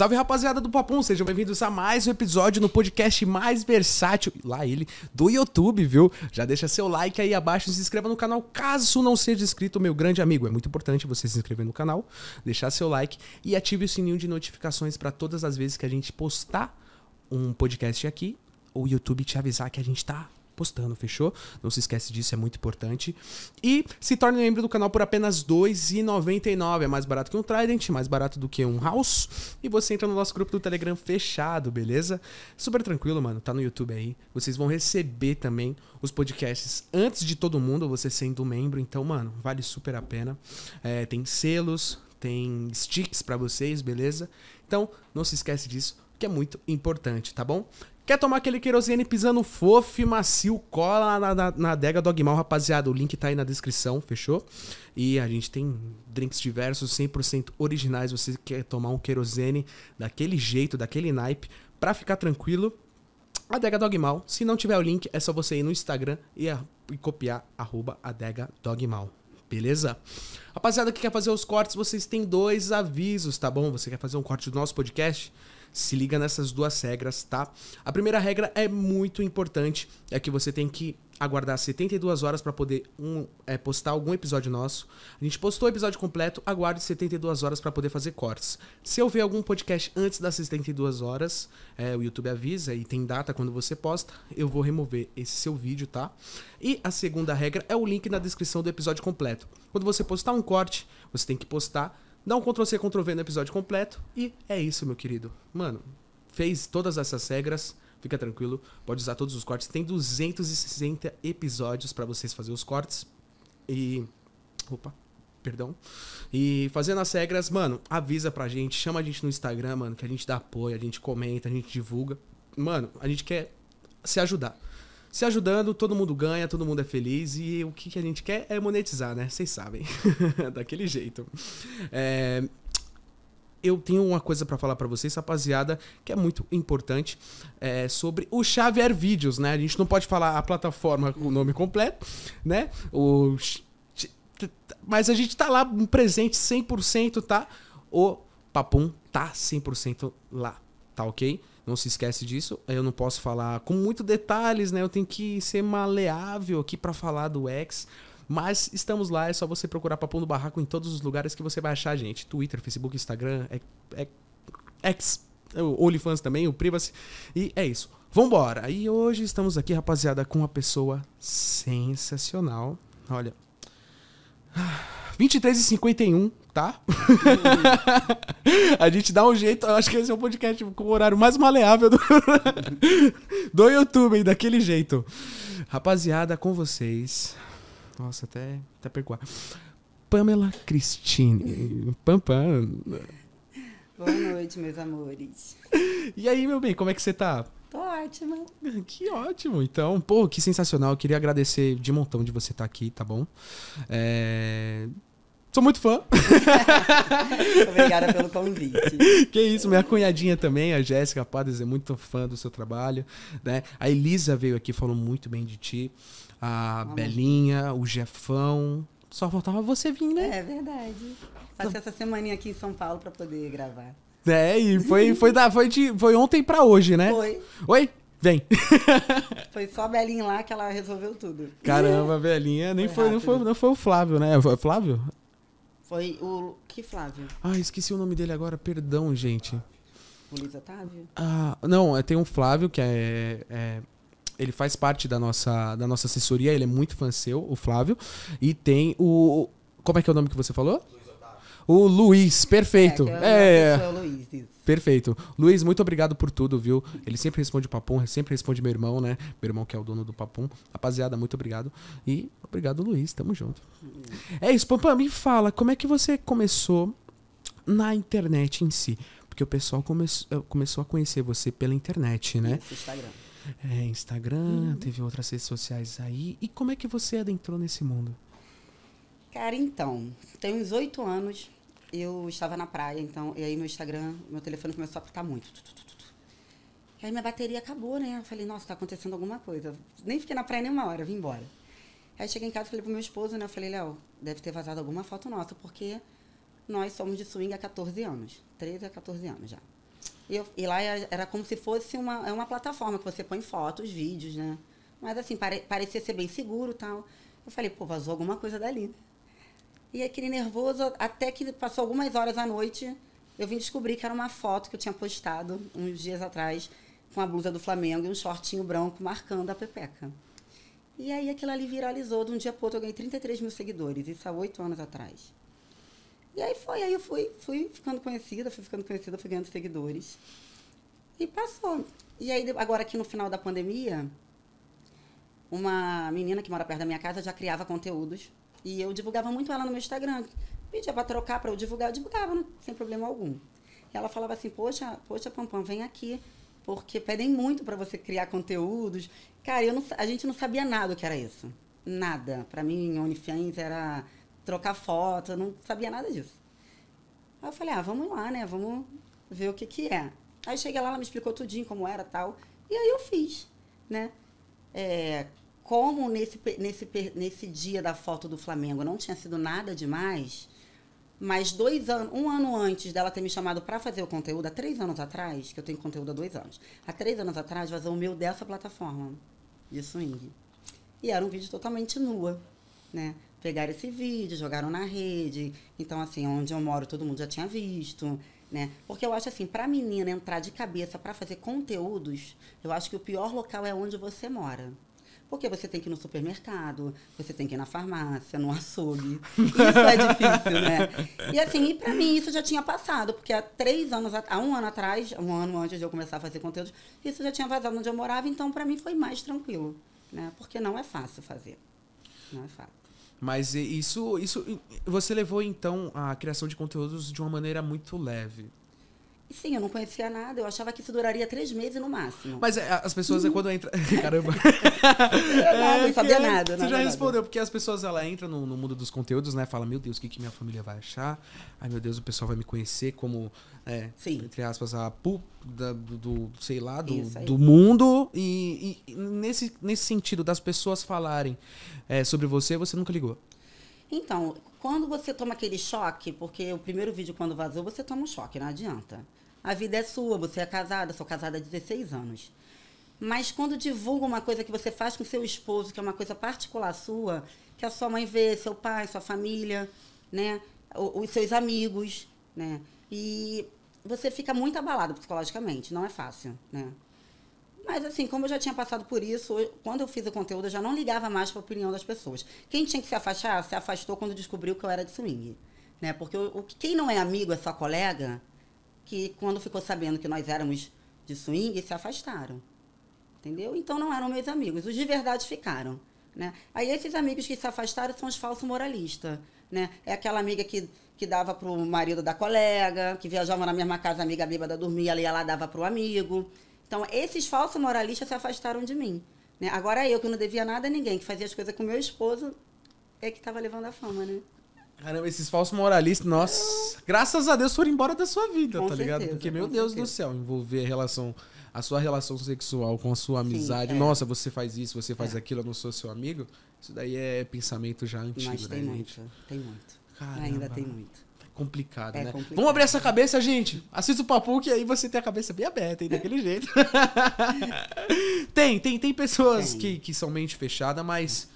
Salve rapaziada do Papum, sejam bem-vindos a mais um episódio no podcast mais versátil, lá ele, do YouTube, viu? Já deixa seu like aí abaixo e se inscreva no canal caso não seja inscrito, meu grande amigo. É muito importante você se inscrever no canal, deixar seu like e ative o sininho de notificações para todas as vezes que a gente postar um podcast aqui, o YouTube te avisar que a gente tá postando, fechou? Não se esquece disso, é muito importante. E se torne membro do canal por apenas R$ 2,99. É mais barato que um Trident, mais barato do que um House. E você entra no nosso grupo do Telegram fechado, beleza? Super tranquilo, mano. Tá no YouTube aí. Vocês vão receber também os podcasts antes de todo mundo, você sendo membro. Então, mano, vale super a pena. É, tem selos, tem sticks para vocês, beleza? Então, não se esquece disso, que é muito importante, tá bom? Quer tomar aquele querosene pisando fofo e macio? Cola na, na, na adega Dogmal, rapaziada. O link tá aí na descrição, fechou? E a gente tem drinks diversos, 100% originais. Você quer tomar um querosene daquele jeito, daquele naipe, pra ficar tranquilo? Adega Dogmal. Se não tiver o link, é só você ir no Instagram e, a, e copiar adega Dogmal. Beleza? Rapaziada que quer fazer os cortes, vocês têm dois avisos, tá bom? Você quer fazer um corte do nosso podcast? Se liga nessas duas regras, tá? A primeira regra é muito importante, é que você tem que aguardar 72 horas para poder um, é, postar algum episódio nosso. A gente postou o episódio completo, aguarde 72 horas para poder fazer cortes. Se eu ver algum podcast antes das 72 horas, é, o YouTube avisa e tem data quando você posta, eu vou remover esse seu vídeo, tá? E a segunda regra é o link na descrição do episódio completo. Quando você postar um corte, você tem que postar Dá um Ctrl C, Ctrl V no episódio completo. E é isso, meu querido. Mano, fez todas essas regras. Fica tranquilo, pode usar todos os cortes. Tem 260 episódios para vocês fazer os cortes. E. Opa, perdão. E fazendo as regras, mano, avisa pra gente, chama a gente no Instagram, mano, que a gente dá apoio, a gente comenta, a gente divulga. Mano, a gente quer se ajudar se ajudando, todo mundo ganha, todo mundo é feliz e o que, a gente quer é monetizar, né? Vocês sabem, daquele jeito. É, eu tenho uma coisa para falar para vocês, rapaziada, que é muito importante, é sobre o Xavier Vídeos, né? A gente não pode falar a plataforma com o nome completo, né? O... Mas a gente tá lá presente 100%, tá? O Papum tá 100% lá, tá ok? Não se esquece disso. Eu não posso falar com muito detalhes, né? Eu tenho que ser maleável aqui para falar do X. Mas estamos lá, é só você procurar Papão do Barraco em todos os lugares que você vai achar, gente. Twitter, Facebook, Instagram, é, é X, é o OnlyFans também, o Privacy. E é isso. Vambora! E hoje estamos aqui, rapaziada, com uma pessoa sensacional. Olha. 23 ah, e 51 tá? a gente dá um jeito. Eu acho que esse é o um podcast com o horário mais maleável do, do YouTube, hein? daquele jeito. Rapaziada, com vocês. Nossa, até, até percoar. Pamela Cristine. Pam, pam. Boa noite, meus amores. E aí, meu bem, como é que você tá? Tô ótima. Que ótimo. Então, pô, que sensacional. Eu queria agradecer de montão de você estar tá aqui, tá bom? É... Sou muito fã. Obrigada pelo convite. Que isso, minha cunhadinha também, a Jéssica Padres, é muito fã do seu trabalho. Né? A Elisa veio aqui, falou muito bem de ti. A Belinha, o Jefão. Só faltava você vir, né? É verdade. Passei essa semaninha aqui em São Paulo para poder gravar. É, e foi, foi, da, foi, de, foi ontem para hoje, né? Foi. Oi? Vem. foi só a Belinha lá que ela resolveu tudo. Caramba, a Belinha nem foi, foi não, foi, não foi o Flávio, né? Foi Flávio? Foi o. Que Flávio? Ah, esqueci o nome dele agora, perdão, gente. O Luiz Otávio? Ah, não, é, tem um Flávio que é, é ele faz parte da nossa, da nossa assessoria, ele é muito fã seu, o Flávio. E tem o. Como é que é o nome que você falou? Luiz Otávio o Luiz, perfeito. É, é, é. O é. Luiz, isso. Perfeito. Luiz, muito obrigado por tudo, viu? Ele sempre responde o Papum, sempre responde meu irmão, né? Meu irmão que é o dono do Papum. Rapaziada, muito obrigado. E obrigado, Luiz. Tamo junto. É isso, Pampam, me fala, como é que você começou na internet em si? Porque o pessoal come eh, começou a conhecer você pela internet, né? Instagram. É, Instagram, hum. teve outras redes sociais aí. E como é que você adentrou nesse mundo? Cara, então, tem uns oito anos eu estava na praia, então, e aí meu Instagram, meu telefone começou a apitar muito. Tu, tu, tu, e aí minha bateria acabou, né? Eu falei, nossa, tá acontecendo alguma coisa. Nem fiquei na praia nem uma hora, vim embora. Aí cheguei em casa e falei pro meu esposo, né? Eu falei, Léo, deve ter vazado alguma foto nossa, porque nós somos de swing há 14 anos. 13 a 14 anos já. E, eu, e lá é, era como se fosse uma, é uma plataforma que você põe fotos, vídeos, né? Mas assim, pare, parecia ser bem seguro tal. Eu falei, pô, vazou alguma coisa dali, né? E aquele nervoso, até que passou algumas horas à noite, eu vim descobrir que era uma foto que eu tinha postado uns dias atrás com a blusa do Flamengo e um shortinho branco marcando a pepeca. E aí aquilo ali viralizou. De um dia para outro eu ganhei 33 mil seguidores. Isso há oito anos atrás. E aí foi, aí eu fui, fui ficando conhecida, fui ficando conhecida, fui ganhando seguidores. E passou. E aí, agora aqui no final da pandemia, uma menina que mora perto da minha casa já criava conteúdos e eu divulgava muito ela no meu Instagram. Pedia para trocar, para eu divulgar, eu divulgava não, né? sem problema algum. E ela falava assim: Poxa, poxa, Pampam, vem aqui, porque pedem muito para você criar conteúdos. Cara, eu não, a gente não sabia nada o que era isso. Nada. Para mim, OnlyFans era trocar foto, eu não sabia nada disso. Aí eu falei: Ah, vamos lá, né? Vamos ver o que, que é. Aí cheguei lá, ela me explicou tudinho como era tal. E aí eu fiz, né? É, como nesse, nesse, nesse dia da foto do Flamengo não tinha sido nada demais, mas dois anos, um ano antes dela ter me chamado para fazer o conteúdo, há três anos atrás, que eu tenho conteúdo há dois anos, há três anos atrás vazou o meu dessa plataforma de swing. E era um vídeo totalmente nua, né? Pegaram esse vídeo, jogaram na rede. Então, assim, onde eu moro, todo mundo já tinha visto, né? Porque eu acho assim, pra menina entrar de cabeça para fazer conteúdos, eu acho que o pior local é onde você mora. Porque você tem que ir no supermercado, você tem que ir na farmácia, no açougue. Isso é difícil, né? E assim, e pra mim isso já tinha passado, porque há três anos, há um ano atrás, um ano antes de eu começar a fazer conteúdos, isso já tinha vazado onde eu morava, então para mim foi mais tranquilo, né? Porque não é fácil fazer. Não é fácil. Mas isso, isso, você levou então a criação de conteúdos de uma maneira muito leve sim, eu não conhecia nada. Eu achava que isso duraria três meses no máximo. Mas é, as pessoas, é quando entra. Caramba. não é nada, não é, sabia é, nada. Você já nada. respondeu, porque as pessoas, ela entra no, no, mundo dos conteúdos, né? Fala, meu Deus, o que, que minha família vai achar? Ai, meu Deus, o pessoal vai me conhecer como, né, entre aspas, a pup da, do, sei lá, do, do mundo. E, e, nesse, nesse sentido, das pessoas falarem sobre você, você nunca ligou. Então, quando você toma aquele choque, porque o primeiro vídeo quando vazou, você toma um choque, não adianta. A vida é sua, você é casada, sou casada há 16 anos. Mas quando divulga uma coisa que você faz com seu esposo, que é uma coisa particular sua, que a sua mãe vê, seu pai, sua família, né? Os seus amigos, né? E você fica muito abalado psicologicamente, não é fácil, né? Mas assim, como eu já tinha passado por isso, quando eu fiz o conteúdo, eu já não ligava mais para a opinião das pessoas. Quem tinha que se afastar, se afastou quando descobriu que eu era de swing, né? Porque quem não é amigo, é só colega, que quando ficou sabendo que nós éramos de swing, se afastaram. Entendeu? Então não eram meus amigos. Os de verdade ficaram. Né? Aí esses amigos que se afastaram são os falsos moralistas. Né? É aquela amiga que, que dava para o marido da colega, que viajava na mesma casa, amiga bêbada dormia, ela dava para o amigo. Então, esses falsos moralistas se afastaram de mim. Né? Agora eu, que não devia nada a ninguém, que fazia as coisas com meu esposo, é que estava levando a fama, né? Caramba, esses falsos moralistas, nossa. Graças a Deus foram embora da sua vida, com tá certeza, ligado? Porque, meu Deus certeza. do céu, envolver a relação, a sua relação sexual com a sua amizade. Sim, é. Nossa, você faz isso, você faz é. aquilo, eu não sou seu amigo. Isso daí é pensamento já antigo, Mas tem né, muito, gente? tem muito. Caramba. Ainda tem muito. Tá complicado, é né? Complicado. Vamos abrir essa cabeça, gente. Assista o papo que aí você tem a cabeça bem aberta, hein, daquele jeito. tem, tem, tem pessoas tem. Que, que são mente fechada, mas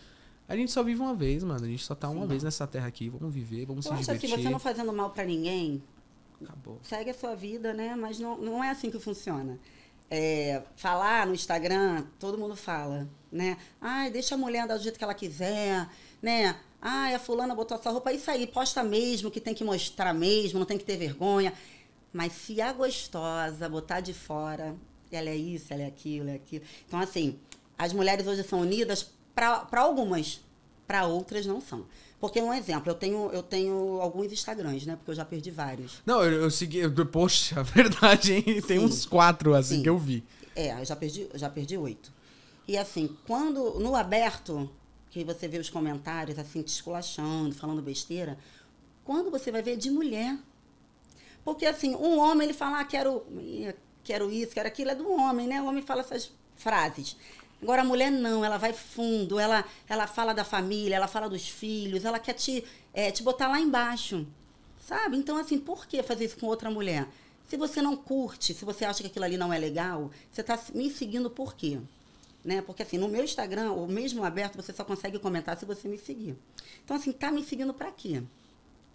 a gente só vive uma vez, mano. A gente só tá uma vez nessa terra aqui. Vamos viver, vamos Poxa, se assim, divertir. Poxa, se você não fazendo mal para ninguém, Acabou. segue a sua vida, né? Mas não, não é assim que funciona. É, falar no Instagram, todo mundo fala, né? Ai, deixa a mulher dar do jeito que ela quiser, né? Ai, a fulana botou essa roupa. Isso aí, posta mesmo, que tem que mostrar mesmo, não tem que ter vergonha. Mas se a gostosa botar de fora, ela é isso, ela é aquilo, ela é aquilo. Então, assim, as mulheres hoje são unidas para algumas, para outras não são. Porque um exemplo, eu tenho, eu tenho alguns Instagrams, né? Porque eu já perdi vários. Não, eu, eu segui. Poxa, a verdade, hein? Tem Sim. uns quatro assim Sim. que eu vi. É, eu já perdi, já perdi oito. E assim, quando. No aberto, que você vê os comentários, assim, te esculachando, falando besteira, quando você vai ver é de mulher. Porque assim, um homem ele fala, ah, quero, quero isso, quero aquilo, é do homem, né? O homem fala essas frases. Agora a mulher não, ela vai fundo, ela, ela fala da família, ela fala dos filhos, ela quer te, é, te botar lá embaixo. Sabe? Então, assim, por que fazer isso com outra mulher? Se você não curte, se você acha que aquilo ali não é legal, você está me seguindo por quê? Né? Porque assim, no meu Instagram, ou mesmo aberto, você só consegue comentar se você me seguir. Então, assim, tá me seguindo para quê?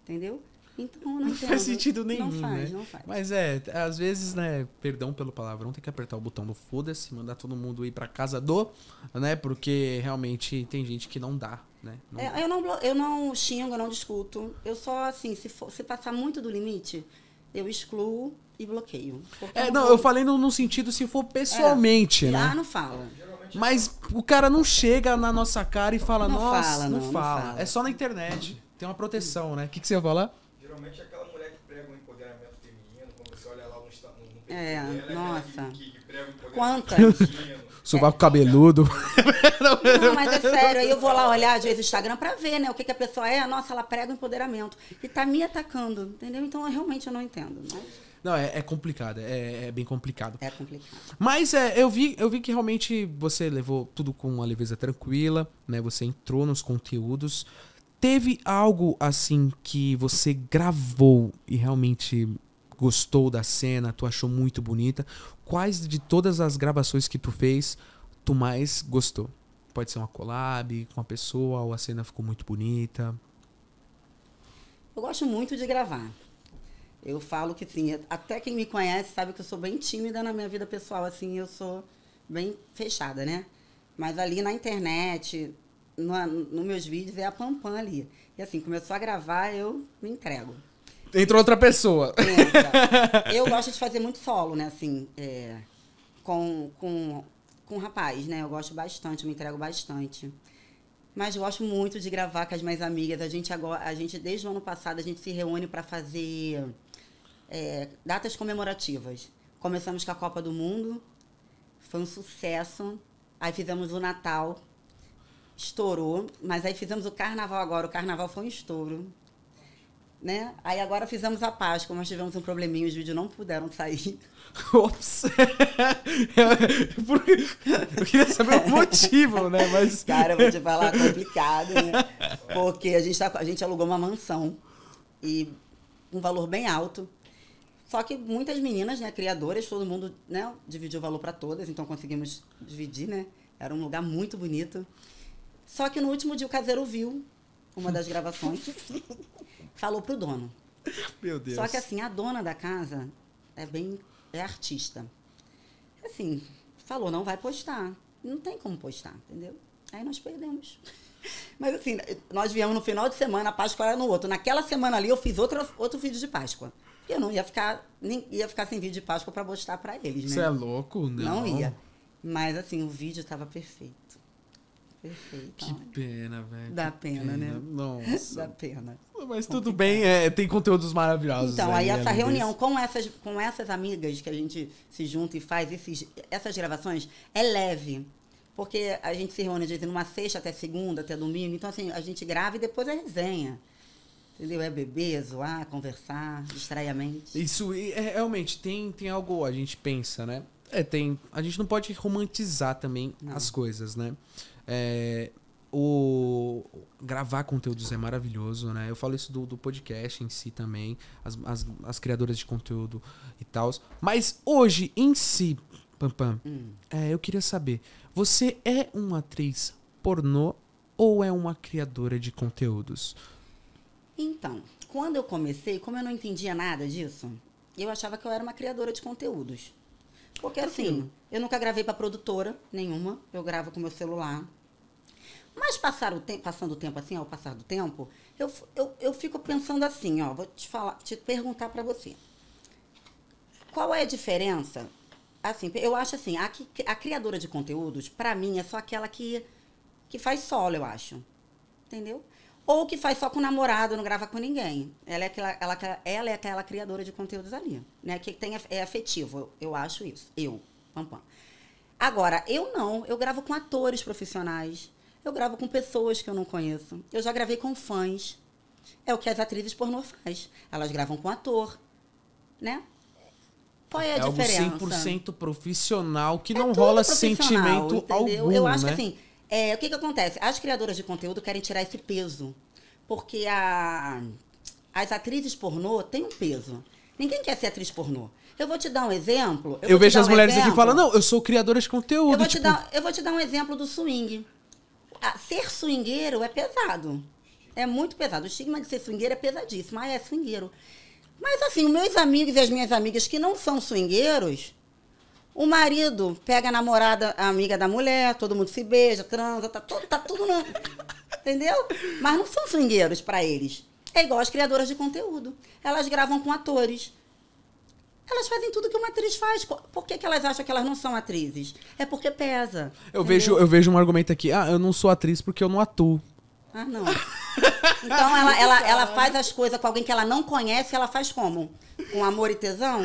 Entendeu? Então não, não faz sentido nenhum. Não faz, né? não faz. Mas é, às vezes, né, perdão pelo palavrão, tem que apertar o botão do foda-se, mandar todo mundo ir para casa do, né? Porque realmente tem gente que não dá, né? Não é, Eu, não, eu não xingo, eu não discuto. Eu só, assim, se, for, se passar muito do limite, eu excluo e bloqueio. É, não, eu falei no, no, sentido se for pessoalmente, é, né? Ah, não fala. Mas o cara não chega na nossa cara e fala, não nossa, fala, não, fala. É só na internet. Tem uma proteção, né? O que, que você ia falar? geralmente é aquela mulher que prega o empoderamento feminino, quando você olha lá no, Instagram, no É, dela, é nossa. É que, que, prega o empoderamento feminino. é. cabeludo. Não, mas é sério, aí eu vou lá olhar, às vezes, o Instagram pra ver, né? O que, que a pessoa é, nossa, ela prega o empoderamento. E tá me atacando, entendeu? Então eu realmente eu não entendo. né? Não, é, é complicado, é, é, bem complicado. É complicado. Mas é, eu, vi, eu vi que realmente você levou tudo com uma leveza tranquila, né? Você entrou nos conteúdos. Teve algo assim que você gravou e realmente gostou da cena, tu achou muito bonita? Quais de todas as gravações que tu fez tu mais gostou? Pode ser uma collab com uma pessoa, ou a cena ficou muito bonita. Eu gosto muito de gravar. Eu falo que sim, até quem me conhece sabe que eu sou bem tímida na minha vida pessoal, assim, eu sou bem fechada, né? Mas ali na internet, no, no meus vídeos é a Pampam ali. E assim, começou a gravar, eu me entrego. entrou outra pessoa. Entra. eu gosto de fazer muito solo, né? Assim, é, com, com, com rapaz, né? Eu gosto bastante, eu me entrego bastante. Mas gosto muito de gravar com as minhas amigas. A gente agora, a gente desde o ano passado a gente se reúne para fazer é, datas comemorativas. Começamos com a Copa do Mundo, foi um sucesso. Aí fizemos o Natal, estourou, mas aí fizemos o carnaval agora. O carnaval foi um estouro. Né? Aí agora fizemos a Páscoa, mas tivemos um probleminha, os vídeos não puderam sair. Ops! eu queria saber o motivo, né? Mas... Cara, eu vou te falar, complicado, né? Porque a gente, tá, a gente alugou uma mansão e um valor bem alto. Só que muitas meninas, né, criadoras, todo mundo né, dividiu o valor para todas, então conseguimos dividir, né? Era um lugar muito bonito. Só que no último dia o caseiro viu uma das gravações, falou pro dono. Meu Deus. Só que assim, a dona da casa é bem é artista. Assim, falou, não vai postar. Não tem como postar, entendeu? Aí nós perdemos. Mas assim, nós viemos no final de semana, a Páscoa era no outro. Naquela semana ali eu fiz outro, outro vídeo de Páscoa. E eu não ia ficar, nem ia ficar sem vídeo de Páscoa para postar para eles, né? Você é louco, não? Não ia. Mas assim, o vídeo estava perfeito. Perfeito. Que pena, velho. Dá pena, pena, né? Nossa. Dá pena. Mas Complicado. tudo bem, é, tem conteúdos maravilhosos. Então, aí, aí essa reunião com essas, com essas amigas que a gente se junta e faz esses, essas gravações é leve. Porque a gente se reúne, às vezes, numa sexta até segunda, até domingo. Então, assim, a gente grava e depois é resenha. Entendeu? É beber, zoar, conversar, distrair a mente. Isso, é, realmente, tem, tem algo, a gente pensa, né? É, tem. A gente não pode romantizar também não. as coisas, né? É, o gravar conteúdos é maravilhoso, né? Eu falo isso do, do podcast em si também, as, as, as criadoras de conteúdo e tal. Mas hoje em si, Pam Pam, hum. é, eu queria saber, você é uma atriz pornô ou é uma criadora de conteúdos? Então, quando eu comecei, como eu não entendia nada disso, eu achava que eu era uma criadora de conteúdos. Porque assim, assim eu nunca gravei para produtora nenhuma, eu gravo com meu celular mas passar o tempo, passando o tempo assim, ao passar do tempo, eu, eu, eu fico pensando assim, ó, vou te falar, te perguntar para você. Qual é a diferença? Assim, eu acho assim, a, a criadora de conteúdos, para mim, é só aquela que, que faz solo, eu acho. Entendeu? Ou que faz só com o namorado, não grava com ninguém. Ela é aquela, ela, ela é aquela criadora de conteúdos ali, né? Que tem, é afetivo, eu, eu acho isso. Eu, pam, pam. Agora, eu não, eu gravo com atores profissionais eu gravo com pessoas que eu não conheço. Eu já gravei com fãs. É o que as atrizes pornô faz. Elas gravam com ator, né? Qual é a é diferença? É 100% profissional que é não rola sentimento entendeu? algum, Eu acho né? que assim, é, o que que acontece? As criadoras de conteúdo querem tirar esse peso, porque a, as atrizes pornô têm um peso. Ninguém quer ser atriz pornô. Eu vou te dar um exemplo. Eu, eu vejo as um mulheres exemplo. aqui falando, não, eu sou criadora de conteúdo. Eu vou, tipo... te dar, tipo eu vou te dar um exemplo do swing. Ah, ser swingueiro é pesado. É muito pesado. O estigma de ser swingueiro é pesadíssimo. Ah, é swingueiro. Mas assim, meus amigos e as minhas amigas que não são swingueiros, o marido pega a namorada, a amiga da mulher, todo mundo se beija, transa, tá, todo, tá tudo no, Entendeu? Mas não são swingueiros para eles. É igual as criadoras de conteúdo. Elas gravam com atores. Elas fazem tudo que uma atriz faz. Por que, que elas acham que elas não são atrizes? É porque pesa. Eu vejo, eu vejo um argumento aqui. Ah, eu não sou atriz porque eu não atuo. Ah, não. Então ela, ela, ela faz as coisas com alguém que ela não conhece, ela faz como? Com amor e tesão?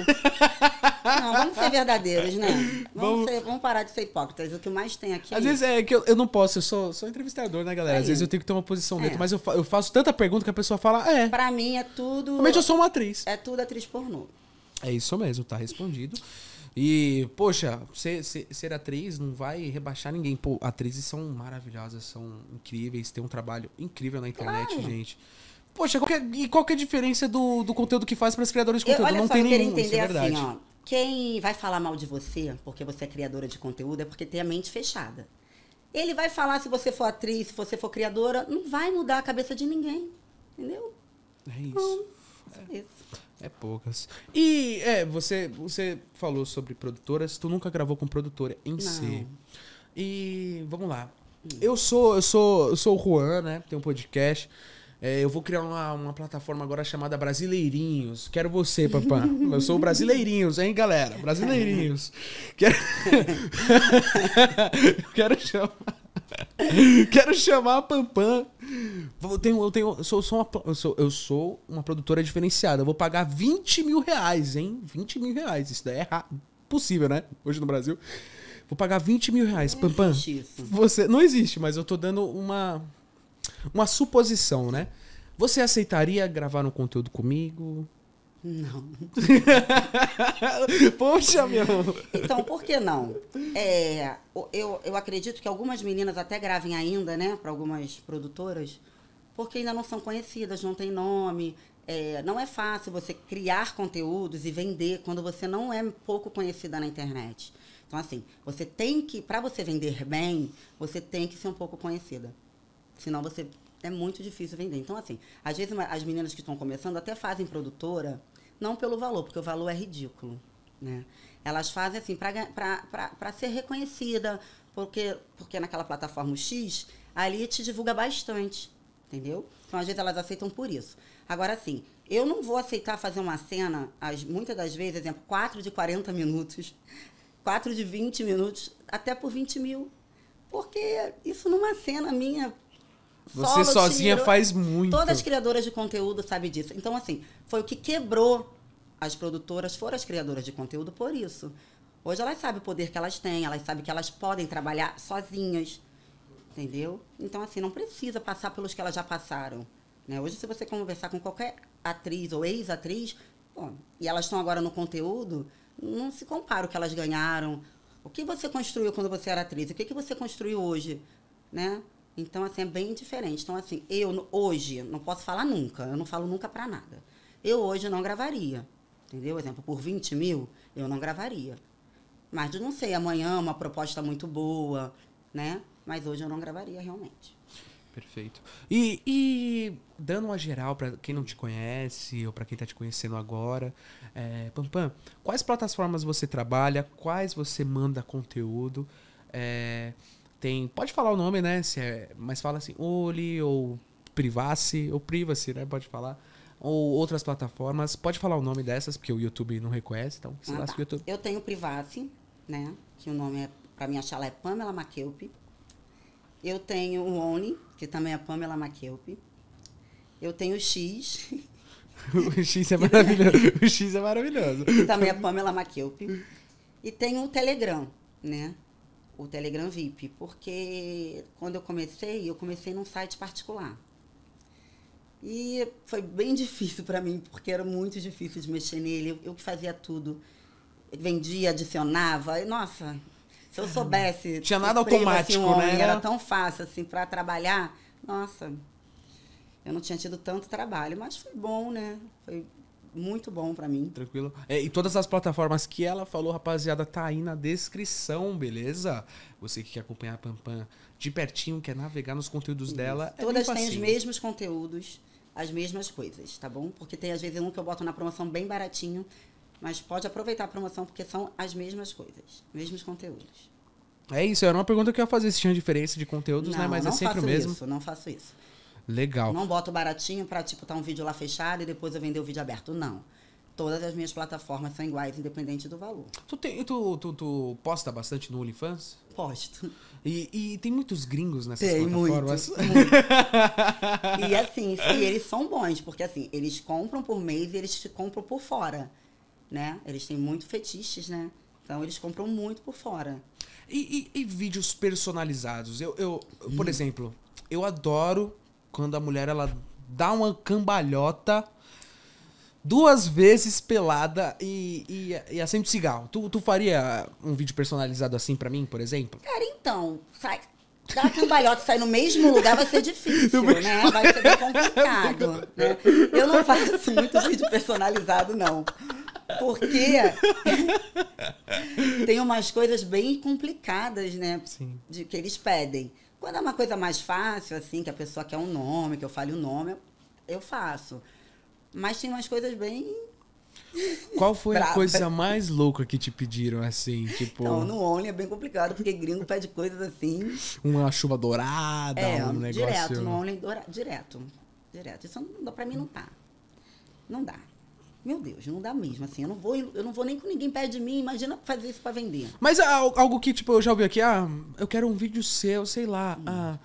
Não, vamos ser verdadeiros, né? Vamos, vamos... Ser, vamos parar de ser hipócritas. O que mais tem aqui. Às vezes é que eu, eu não posso, eu sou, sou entrevistador, né, galera? Às é. vezes eu tenho que ter uma posição é. dentro, é. mas eu, eu faço tanta pergunta que a pessoa fala, ah, é. Pra mim é tudo. Realmente eu sou uma atriz. É tudo atriz pornô. É isso mesmo, tá respondido. E, poxa, ser, ser, atriz não vai rebaixar ninguém. Pô, atrizes são maravilhosas, são incríveis, tem um trabalho incrível na internet, claro. gente. Poxa, qual é, e qual é a diferença do, do conteúdo que faz para os criadores de conteúdo? Eu, olha não só, tem eu nenhum, é entender é verdade. Assim, ó, quem vai falar mal de você, porque você é criadora de conteúdo, é porque tem a mente fechada. Ele vai falar se você for atriz, se você for criadora, não vai mudar a cabeça de ninguém. Entendeu? É isso. é isso. É poucas. E é, você, você falou sobre produtoras, tu nunca gravou com produtora em Não. si. E vamos lá. Hum. Eu sou, eu sou, eu sou o Juan, né? Tem um podcast. É, eu vou criar uma, uma plataforma agora chamada Brasileirinhos. Quero você, papá. Eu sou Brasileirinhos, hein, galera? Brasileirinhos. Quero, Quero chamar. Quero chamar a Pampan. Eu tenho, eu tenho, eu sou, eu sou, uma, eu sou, eu sou uma produtora diferenciada. Eu vou pagar 20 mil reais, hein? 20 mil reais. Isso daí é possível, né? Hoje no Brasil. Vou pagar 20 mil reais. Não Pampan, você. Não existe, mas eu tô dando uma. Uma suposição, né? Você aceitaria gravar um conteúdo comigo? Não. Poxa, meu. Então, por que não? É, eu, eu acredito que algumas meninas até gravem ainda, né, para algumas produtoras, porque ainda não são conhecidas, não tem nome. É, não é fácil você criar conteúdos e vender quando você não é pouco conhecida na internet. Então, assim, você tem que, para você vender bem, você tem que ser um pouco conhecida. Senão você é muito difícil vender. Então, assim, às vezes as meninas que estão começando até fazem produtora, não pelo valor, porque o valor é ridículo. Né? Elas fazem assim para ser reconhecida, porque, porque naquela plataforma X, ali te divulga bastante, entendeu? Então, às vezes, elas aceitam por isso. Agora, assim, eu não vou aceitar fazer uma cena, as, muitas das vezes, exemplo, 4 de 40 minutos, 4 de 20 minutos, até por 20 mil. Porque isso numa é cena minha você solo, sozinha tiro. faz muito. Todas as criadoras de conteúdo sabem disso. Então, assim, foi o que quebrou as produtoras, foram as criadoras de conteúdo por isso. Hoje elas sabem o poder que elas têm, elas sabem que elas podem trabalhar sozinhas, entendeu? Então, assim, não precisa passar pelos que elas já passaram. Né? Hoje, se você conversar com qualquer atriz ou ex-atriz, e elas estão agora no conteúdo, não se compara o que elas ganharam. O que você construiu quando você era atriz? O que, que você construiu hoje? Né? Então, assim, é bem diferente. Então, assim, eu hoje, não posso falar nunca, eu não falo nunca para nada. Eu hoje não gravaria, entendeu? Exemplo, por 20 mil, eu não gravaria. Mas não sei, amanhã uma proposta muito boa, né? Mas hoje eu não gravaria realmente. Perfeito. E, e dando uma geral para quem não te conhece ou para quem está te conhecendo agora, é, Pampam, quais plataformas você trabalha? Quais você manda conteúdo? É, tem. Pode falar o nome, né? Se é, mas fala assim, Oli ou Privacy, ou Privacy, né? Pode falar. Ou outras plataformas. Pode falar o nome dessas, porque o YouTube não reconhece, então se ah, tá. YouTube. Eu tenho Privacy, né? Que o nome é. Pra minha achar é Pamela McKelp. Eu tenho o Oni, que também é Pamela McKelp. Eu tenho o X. o X é maravilhoso. O X é maravilhoso. Que também é Pamela McKelp. E tem o Telegram, né? o Telegram VIP, porque quando eu comecei, eu comecei num site particular. E foi bem difícil para mim, porque era muito difícil de mexer nele. Eu que fazia tudo. Vendia, adicionava. E, nossa, se eu soubesse. Tinha nada automático, assim, um homem, né? Era tão fácil, assim, para trabalhar. Nossa, eu não tinha tido tanto trabalho, mas foi bom, né? Foi muito bom para mim. Tranquilo. É, e todas as plataformas que ela falou, rapaziada, tá aí na descrição, beleza? Você que quer acompanhar a Pampam de pertinho, quer navegar nos conteúdos Isso. dela. É todas têm os mesmos conteúdos, as mesmas coisas, tá bom? Porque tem às vezes um que eu boto na promoção bem baratinho, mas pode aproveitar a promoção porque são as mesmas coisas, mesmos conteúdos. É isso, era uma pergunta que eu ia fazer se tinha diferença de conteúdos, né? não, né? Mas é sempre o mesmo. Não faço isso, não faço isso. Legal. Não boto baratinho para tipo, tá um vídeo lá fechado e depois eu vender o vídeo aberto. Não. Todas as minhas plataformas são iguais, independente do valor. Tu, tem, tu, tu, tu posta bastante no OnlyFans? Posto. E, e, tem muitos gringos nessas tem, plataformas? Muito, muito. e assim, sim, eles são bons, porque assim, eles compram por mês e eles compram por fora, né? Eles têm muito fetiches, né? Então eles compram muito por fora. E, e, e vídeos personalizados? Eu, eu hum. por exemplo, eu adoro quando a mulher ela dá uma cambalhota duas vezes pelada e, e, e acende cigarro. Tu, tu faria um vídeo personalizado assim para mim, por exemplo? Cara, então, sai, dar cambalhota sair no mesmo lugar vai ser difícil, né? Vai ser bem complicado. Né? Eu não faço muito vídeo personalizado, não. Porque tem umas coisas bem complicadas, né? Sim. De, que eles pedem. Quando é uma coisa mais fácil, assim, que a pessoa quer um nome, que eu fale o um nome, eu faço. Mas tem umas coisas bem. Qual foi pra... a coisa mais louca que te pediram, assim? Tipo... Então, no Only é bem complicado, porque gringo pede coisas assim. Uma chuva dourada, é, um negócio. Direto, no Only doura... direto. Direto. Isso não, pra mim não tá. Não dá meu Deus, não dá mesmo, assim, eu não vou, eu não vou nem com ninguém perto de mim, imagina fazer isso para vender. Mas é algo que, tipo, eu já ouvi aqui, ah, eu quero um vídeo seu, sei lá, hum. ah,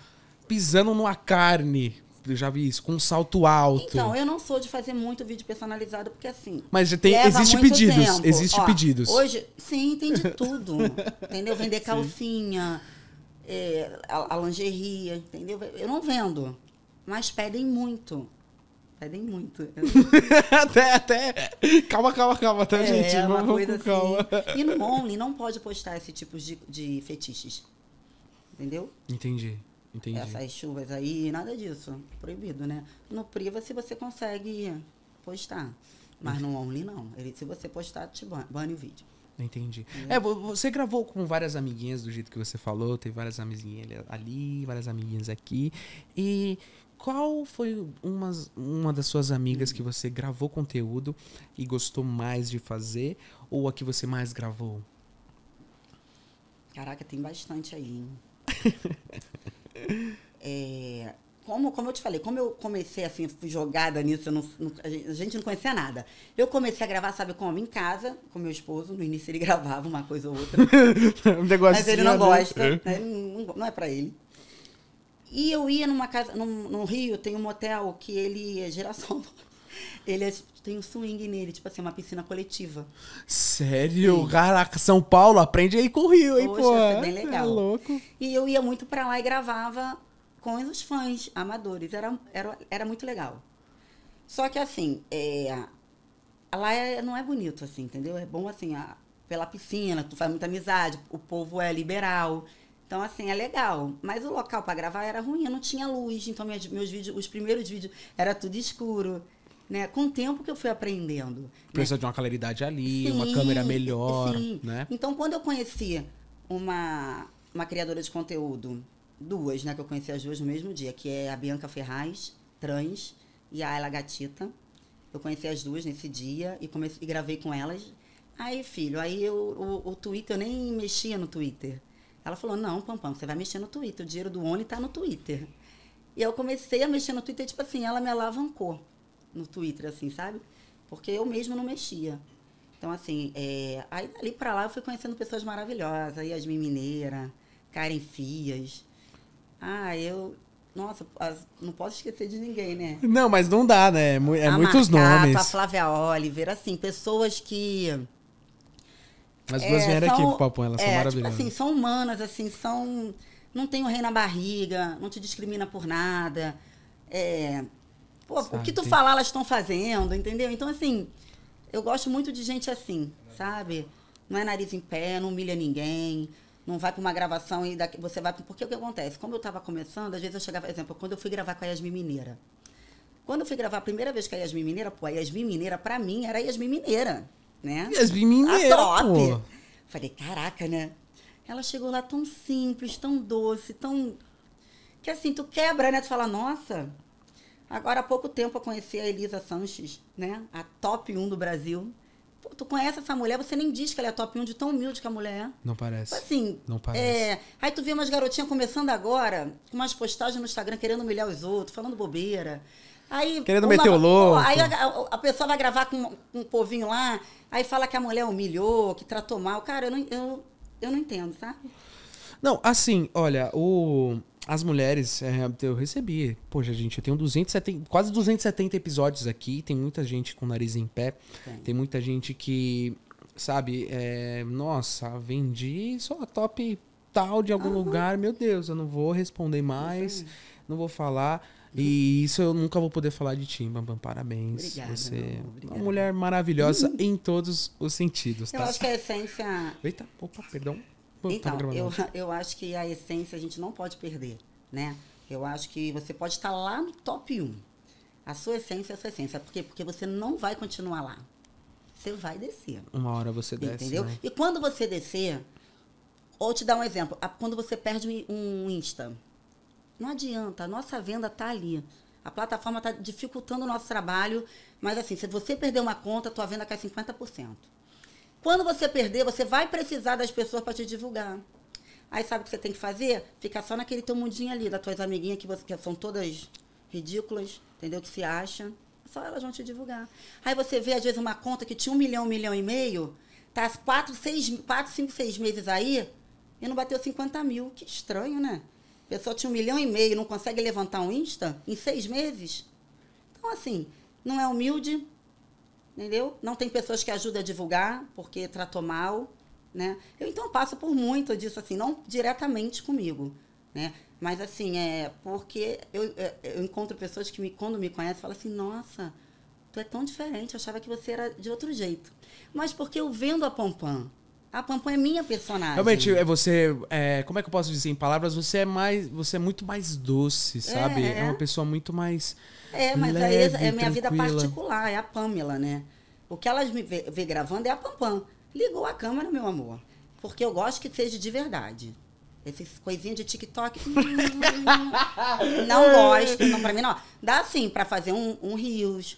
pisando numa carne. Eu já vi isso, com um salto alto. Então, eu não sou de fazer muito vídeo personalizado, porque assim. Mas tem, existe pedidos. Tempo. Existe Ó, pedidos. Hoje, sim, tem de tudo. entendeu? Vender calcinha, é, a, a lingerie, entendeu? Eu não vendo. Mas pedem muito pedem muito. até, até. Calma, calma, calma, tá, é, gente? É uma vamos, coisa calma. Assim. E no Only não pode postar esse tipo de, de fetiches. Entendeu? Entendi. Entendi. Essas chuvas aí, nada disso. Proibido, né? No Priva, se você consegue postar. Mas no Only, não. Ele, se você postar, te bane o vídeo. Entendi. É. é, você gravou com várias amiguinhas do jeito que você falou, tem várias amiguinhas ali, várias amiguinhas aqui. E qual foi uma, uma das suas amigas que você gravou conteúdo e gostou mais de fazer? Ou a que você mais gravou? Caraca, tem bastante aí, hein? é, como, como eu te falei, como eu comecei assim, fui jogada nisso, não, não, a gente não conhecia nada. Eu comecei a gravar, sabe como? Em casa, com meu esposo. No início ele gravava uma coisa ou outra. um negócio Mas ele não né? gosta, é. né? Não, não é para ele. E eu ia numa casa, num, no Rio, tem um motel que ele é geração. Ele é, tem um swing nele, tipo assim, uma piscina coletiva. Sério? Sim. Caraca, São Paulo, aprende aí com o Rio, hein, Poxa, é pô? É bem legal. É louco. E eu ia muito pra lá e gravava com os fãs amadores. Era, era, era muito legal. Só que assim, é, lá é, não é bonito, assim, entendeu? É bom assim, a, pela piscina, tu faz muita amizade, o povo é liberal. Então, assim, é legal. Mas o local para gravar era ruim, eu não tinha luz. Então, meus, meus vídeos, os primeiros vídeos, era tudo escuro. Né? Com o tempo que eu fui aprendendo. Né? Precisa né? de uma claridade ali, sim, uma câmera melhor. Sim. Né? Então, quando eu conheci uma, uma criadora de conteúdo, duas, né? Que eu conheci as duas no mesmo dia, que é a Bianca Ferraz, trans, e a Ela Gatita. Eu conheci as duas nesse dia e, comecei, e gravei com elas. Aí, filho, aí eu, o, o Twitter, eu nem mexia no Twitter. Ela falou: não, Pampam, você vai mexer no Twitter. O dinheiro do ONI está no Twitter. E eu comecei a mexer no Twitter, tipo assim, ela me alavancou no Twitter, assim, sabe? Porque eu mesmo não mexia. Então, assim, é, aí dali para lá eu fui conhecendo pessoas maravilhosas. Yasmin Mineira, Karen Fias. Ah, eu. Nossa, não posso esquecer de ninguém, né? Não, mas não dá, né? É, é muitos nomes. A Flávia Oliver, assim, pessoas que as é, duas é, vieram são, aqui pro Papo, elas é, são tipo maravilhosas. Tipo assim, são humanas, assim, são. Não tem o rei na barriga, não te discrimina por nada. É, pô, sabe, o que tu tem... falar, elas estão fazendo, entendeu? Então, assim, eu gosto muito de gente assim, sabe? Não é nariz em pé, não humilha ninguém, não vai para uma gravação e daqui, você vai. Porque o que acontece? Como eu estava começando, às vezes eu chegava, por exemplo, quando eu fui gravar com a Yasmin Mineira. Quando eu fui gravar a primeira vez com a Yasmin Mineira, pô, a Yasmin Mineira, para mim, era a Yasmin Mineira né? Yasmin Mineira, a top. Pô. Falei, caraca, né? Ela chegou lá tão simples, tão doce, tão... Que assim, tu quebra, né? Tu fala, nossa... Agora há pouco tempo eu conheci a Elisa Sanches, né? A top 1 do Brasil. Pô, tu conhece essa mulher, você nem diz que ela é top 1 de tão humilde que a mulher é. Não parece. Tipo assim, não é, parece. É... Aí tu vê umas garotinhas começando agora, com umas postagens no Instagram querendo humilhar os outros, falando bobeira. Aí, Querendo meter o louco. Aí a, a, pessoa vai gravar com, um povinho lá, aí fala que a mulher humilhou, que tratou mal. Cara, eu não, eu, eu não entendo, tá? Não, assim, olha, o, as mulheres, é, eu recebi. Poxa, gente, eu tenho 270, quase 270 episódios aqui. Tem muita gente com o nariz em pé. Tem, tem muita gente que, sabe, é, nossa, vendi só a top tal de algum uhum. lugar. Meu Deus, eu não vou responder mais, não vou falar. E isso eu nunca vou poder falar de ti, Bambam. Parabéns. Obrigada, você é uma mulher maravilhosa em todos os sentidos. Tá? Eu acho que a essência. Eita, opa, perdão. Pô, tá então, eu, eu acho que a essência a gente não pode perder, né? Eu acho que você pode estar lá no top 1. A sua essência é a sua essência. Por quê? Porque você não vai continuar lá. Você vai descer. Uma hora você entendeu? desce. Entendeu? Né? E quando você descer, ou te dar um exemplo, quando você perde um Insta, não adianta, a nossa venda está ali. A plataforma está dificultando o nosso trabalho, mas assim, se você perder uma conta, tua venda cai 50%. Quando você perder, você vai precisar das pessoas para te divulgar. Aí sabe o que você tem que fazer? Ficar só naquele teu mundinho ali, das tuas amiguinhas que, você, que são todas ridículas, entendeu? Que se acham. Só elas vão te divulgar. Aí você vê, às vezes, uma conta que tinha um milhão, um milhão e meio, tá quatro, seis, quatro, cinco, seis meses aí e não bateu 50 mil. Que estranho, né? pessoa tinha um milhão e meio, não consegue levantar um Insta em seis meses. Então, assim, não é humilde, entendeu? Não tem pessoas que ajudam a divulgar porque tratou mal, né? Eu, então, passo por muito disso, assim, não diretamente comigo, né? Mas, assim, é porque eu, é, eu encontro pessoas que, me, quando me conhecem, falam assim, nossa, tu é tão diferente, eu achava que você era de outro jeito. Mas porque eu vendo a Pompam, a Pampam é minha personagem. Realmente, é você. É, como é que eu posso dizer em palavras? Você é mais. Você é muito mais doce, é, sabe? É, é uma pessoa muito mais. É, mas é, leve, é, é minha vida particular, é a Pamela, né? O que elas me vê, vê gravando é a Pampam. Ligou a câmera, meu amor. Porque eu gosto que seja de verdade. Essas coisinhas de TikTok. Hum, não gosto, não pra mim não. Dá sim pra fazer um, um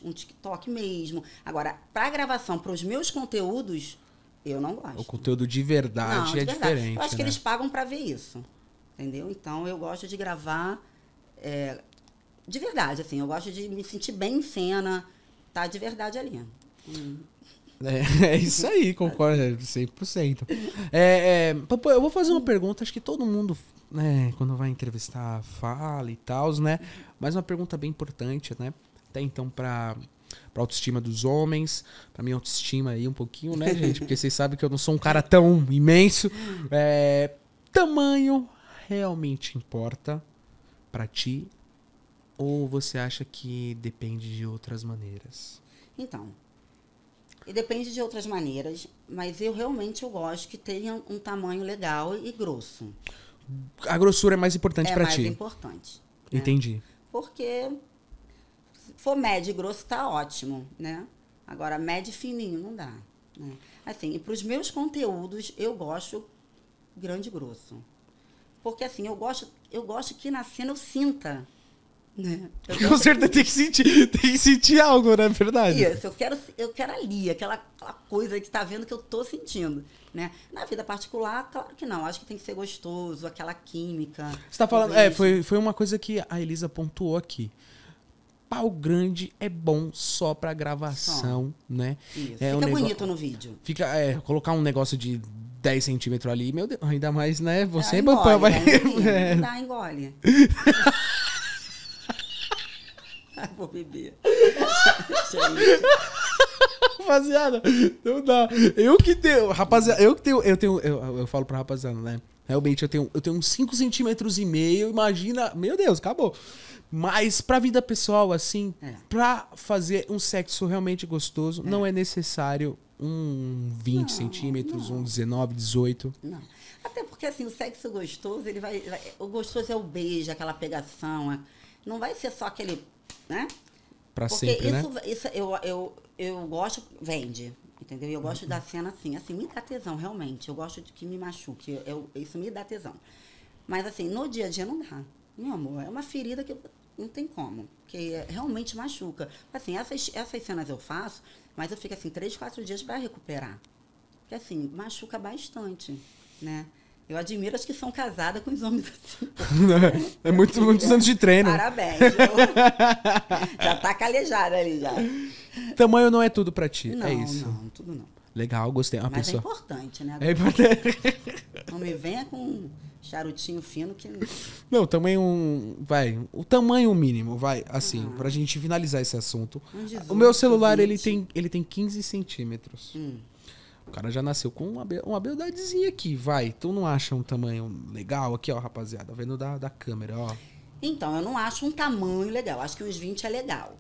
um TikTok mesmo. Agora, pra gravação, pros meus conteúdos, eu não gosto. O conteúdo de verdade não, de é verdade. diferente. Eu acho né? que eles pagam para ver isso. Entendeu? Então eu gosto de gravar é, de verdade, assim. Eu gosto de me sentir bem em cena, tá de verdade ali. Hum. É, é, isso aí, concordo 100%. É, é, é, eu vou fazer uma pergunta, acho que todo mundo, né, quando vai entrevistar, fala e tal, né? Mas uma pergunta bem importante, né? Até então, para pra autoestima dos homens, pra minha autoestima aí um pouquinho, né, gente? Porque vocês sabem que eu não sou um cara tão imenso. É, tamanho realmente importa para ti? Ou você acha que depende de outras maneiras? Então, e depende de outras maneiras, mas eu realmente eu gosto que tenha um tamanho legal e grosso. A grossura é mais importante é para ti. É mais importante. Né? Entendi. Porque for médio e grosso, tá ótimo, né? Agora, médio e fininho não dá. Né? Assim, e para os meus conteúdos, eu gosto grande e grosso. Porque assim, eu gosto, eu gosto que na cena eu sinta. Né? Eu Com certeza que... tem que sentir, tem que sentir algo, não né? é verdade? Isso, eu quero, eu quero ali, aquela, aquela coisa que tá vendo que eu tô sentindo. Né? Na vida particular, claro que não. Acho que tem que ser gostoso, aquela química. Você tá falando. É, foi, foi uma coisa que a Elisa pontuou aqui pau grande é bom só pra gravação, só. né? Isso. É fica um bonito no vídeo. Fica, é, colocar um negócio de 10 centímetros ali, meu Deus, ainda mais, né? Você é papai vai. Né? É. Dá, engole. vou beber. rapaziada, não dá. Eu que tenho, rapaziada, eu que tenho, eu tenho, eu, eu falo pra rapaziada, né? Realmente, eu tenho, eu tenho uns 5 centímetros e meio, imagina, meu Deus, acabou. Mas pra vida pessoal, assim, é. pra fazer um sexo realmente gostoso, é. não é necessário um 20 não, centímetros, não. um 19, 18. Não. Até porque, assim, o sexo gostoso, ele vai... O gostoso é o beijo, aquela pegação. É, não vai ser só aquele, né? Pra porque sempre, né? isso, né? Isso, eu, eu, eu gosto... Vende entendeu? Eu gosto uhum. da cena assim, assim, me dá tesão, realmente. Eu gosto de que me machuque, eu, eu, isso me dá tesão. Mas assim, no dia a dia não dá. Meu amor, é uma ferida que não tem como, porque é, realmente machuca. Assim, essas, essas cenas eu faço, mas eu fico assim, três, quatro dias para recuperar. Porque assim, machuca bastante, né? Eu admiro as que são casadas com os homens assim. é muito, muitos anos de treino. Parabéns. Eu... já tá calejada ali já. Tamanho não é tudo para ti, é não, é isso. Não, tudo não. Legal, gostei. Uma Mas é pessoa... Né? é importante, né? Agora, é importante. Não me venha com um charutinho fino que. Não, também um. Vai. O tamanho mínimo, vai. Assim, uhum. pra gente finalizar esse assunto. Um 18, o meu celular, ele tem, ele tem 15 centímetros. Hum. O cara já nasceu com uma, uma beldadezinha aqui, vai. Tu não acha um tamanho legal aqui, ó, rapaziada? Vendo da, da câmera, ó. Então, eu não acho um tamanho legal. Acho que uns 20 é legal.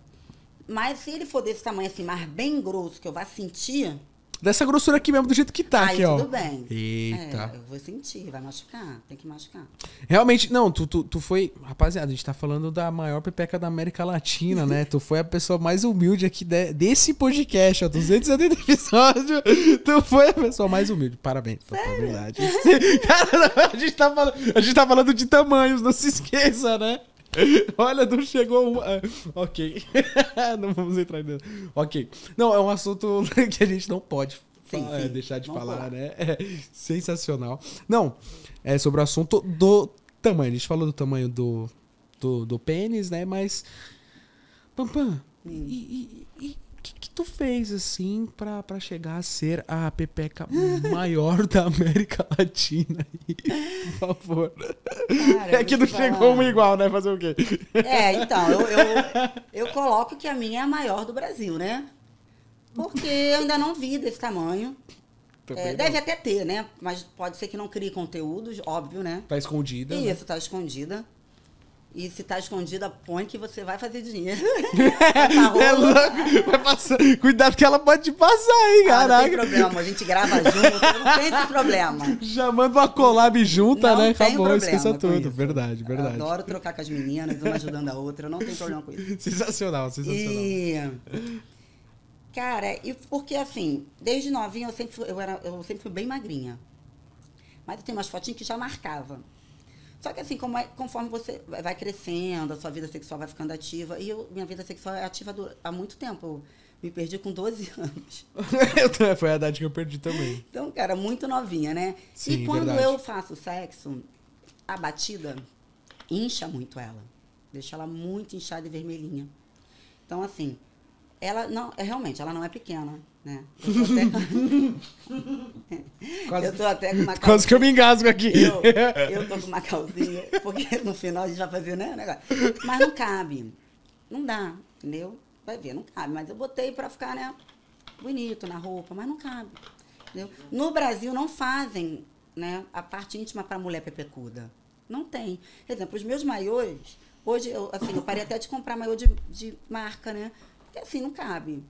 Mas se ele for desse tamanho assim, mas bem grosso, que eu vá sentir, Dessa grossura aqui mesmo, do jeito que tá, aqui, ó. tudo bem. Eita. É, eu vou sentir, vai machucar, tem que machucar. Realmente, não, tu, tu, tu foi. Rapaziada, a gente tá falando da maior pepeca da América Latina, né? tu foi a pessoa mais humilde aqui de, desse podcast, ó. 270 episódios. Tu foi a pessoa mais humilde. Parabéns, Sério? verdade. Cara, a gente, tá falando, a gente tá falando de tamanhos, não se esqueça, né? Olha, não chegou uma. Ah, ok. não vamos entrar nisso. Ok. Não, é um assunto que a gente não pode sim, sim. deixar de não falar, né? É sensacional. Não, é sobre o assunto do tamanho. A gente falou do tamanho do, do, do pênis, né? Mas. Pampam, hum. e, e, que, que tu fez assim pra, pra chegar a ser a pepeca maior da América Latina aí? Por favor. Cara, é que não chegou uma igual, né? Fazer o quê? É, então, eu, eu, eu coloco que a minha é a maior do Brasil, né? Porque eu ainda não vi desse tamanho. É, deve até ter, né? Mas pode ser que não crie conteúdos, óbvio, né? Tá escondida. Né? Isso, né? tá escondida. E se tá escondida, põe que você vai fazer dinheiro. Tá é louco. Vai passar. Cuidado que ela pode te passar, hein, ah, Não tem problema, a gente grava junto, não tem esse problema. Chamando uma collab junta, não né? Acabou, esqueça tudo. Verdade, verdade. Eu adoro trocar com as meninas, uma ajudando a outra, não tem problema com isso. Sensacional, sensacional. E... Cara, e porque assim, desde novinha eu sempre fui, eu era, eu sempre fui bem magrinha. Mas eu tenho umas fotinhas que já marcava. Só que assim, como é, conforme você vai crescendo, a sua vida sexual vai ficando ativa. E eu, minha vida sexual é ativa do, há muito tempo. Me perdi com 12 anos. Foi a idade que eu perdi também. Então, cara, muito novinha, né? Sim, e quando verdade. eu faço sexo, a batida incha muito ela. Deixa ela muito inchada e vermelhinha. Então, assim, ela não, é, realmente, ela não é pequena, né? Eu tô até, quase, eu tô até com uma calcinha. Quase que eu me engasgo aqui. Eu, eu tô com uma calcinha, porque no final a gente vai fazer, né? Negócio. Mas não cabe. Não dá, entendeu? Vai ver, não cabe. Mas eu botei pra ficar, né? Bonito na roupa, mas não cabe. Entendeu? No Brasil não fazem né, a parte íntima para mulher pepecuda. Não tem. Por exemplo, os meus maiores, hoje eu, assim, eu parei até de comprar maior de, de marca, né? Porque assim, não cabe.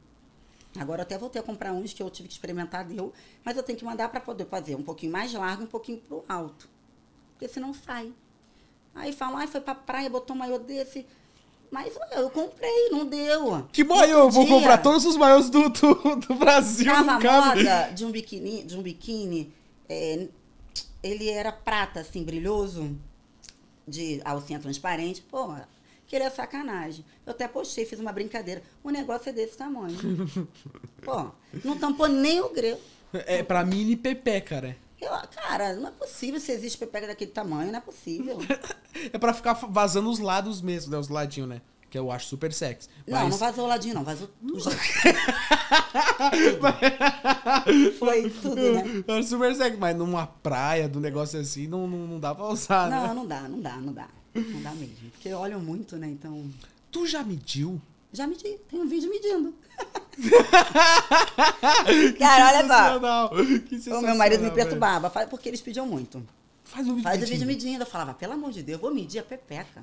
Agora até voltei a comprar uns que eu tive que experimentar, deu, mas eu tenho que mandar para poder fazer um pouquinho mais largo, um pouquinho pro alto. Porque senão sai. Aí falam, ai, ah, foi pra praia, botou um maiô desse. Mas ué, eu comprei, não deu. Que maiô? Vou dia, comprar todos os maiôs do, do, do Brasil. Tava moda de um biquíni, de um biquíni é, ele era prata, assim, brilhoso, de alcinha transparente. Pô, que ele é sacanagem. Eu até postei, fiz uma brincadeira. O negócio é desse tamanho. Pô, não tampou nem o grelo. É, pra mini pepé, né? cara. Eu, cara, não é possível se existe pepeca daquele tamanho, não é possível. é pra ficar vazando os lados mesmo, né? Os ladinhos, né? Que eu acho super sexy. Não, mas... não vazou o ladinho, não. Vazou tudo. Foi tudo, né? Eu acho super sexy, mas numa praia, do negócio assim, não, não, não dá pra usar, não, né? Não, não dá, não dá, não dá. Não dá mesmo. Porque olham muito, né? Então. Tu já mediu? Já medi. Tem um vídeo medindo. Cara, olha só. O meu marido me perturbava, porque eles pediam muito. Faz um vídeo Faz medindo. o vídeo medindo. Eu falava, pelo amor de Deus, vou medir a pepeca.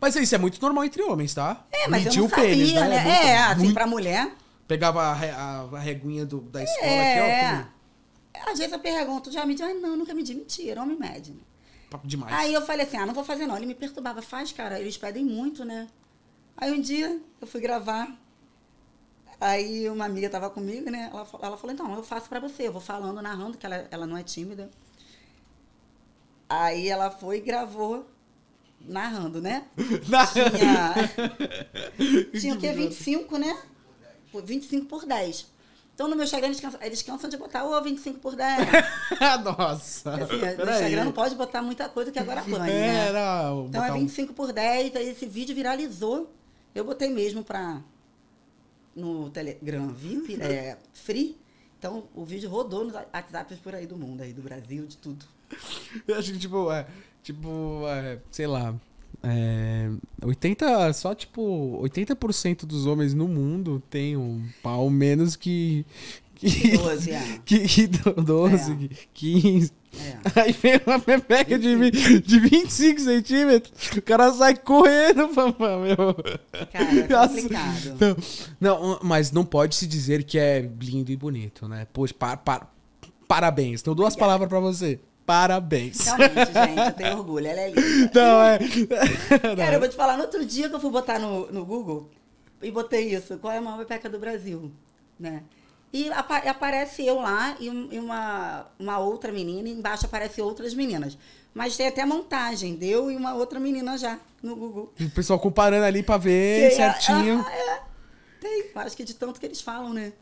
Mas isso é muito normal entre homens, tá? É, mas Medir eu não o sabia, pênis, né? É né? É, muito, assim, muito... pra mulher. Pegava a, a, a reguinha do, da escola é. aqui, ó. É. Às vezes eu pergunto, já mediu? Ah, não, nunca medi. Mentira, homem mede. Né? papo demais. Aí eu falei assim, ah, não vou fazer não. Ele me perturbava, faz, cara, eles pedem muito, né? Aí um dia eu fui gravar, aí uma amiga tava comigo, né? Ela, ela falou, então, eu faço para você, eu vou falando, narrando, que ela, ela não é tímida. Aí ela foi e gravou, narrando, né? Tinha, tinha o quê? 25, né? 25 por 10. Então no meu Instagram eles cansam, eles cansam de botar o 25 por 10. Nossa! Assim, no Instagram aí. não pode botar muita coisa que agora apanha. É, né? não, então é 25 um... por 10, aí esse vídeo viralizou. Eu botei mesmo pra. No Telegram VIP, é, free. Então o vídeo rodou nos WhatsApps por aí do mundo, aí, do Brasil, de tudo. Eu acho que, tipo, é, tipo, é, sei lá. É, 80, só tipo, 80% dos homens no mundo tem um pau menos que. que 12, é. é. Que, que 12, é. 15. É. Aí vem uma pepeca de, de 25 centímetros, o cara sai correndo, papá, meu. Cara, é complicado. Não, não, mas não pode se dizer que é lindo e bonito, né? Poxa, par, par, parabéns. Então, duas Obrigada. palavras para você parabéns. Realmente, gente, eu tenho orgulho, ela é linda. Não, é. Cara, eu vou te falar, no outro dia que eu fui botar no, no Google e botei isso, qual é a maior peca do Brasil, né? E apa aparece eu lá e, um, e, uma, uma outra menina, e embaixo aparecem outras meninas. Mas tem até montagem, deu e uma outra menina já no Google. o pessoal comparando ali pra ver certinho. É, é, é, tem, acho que de tanto que eles falam, né?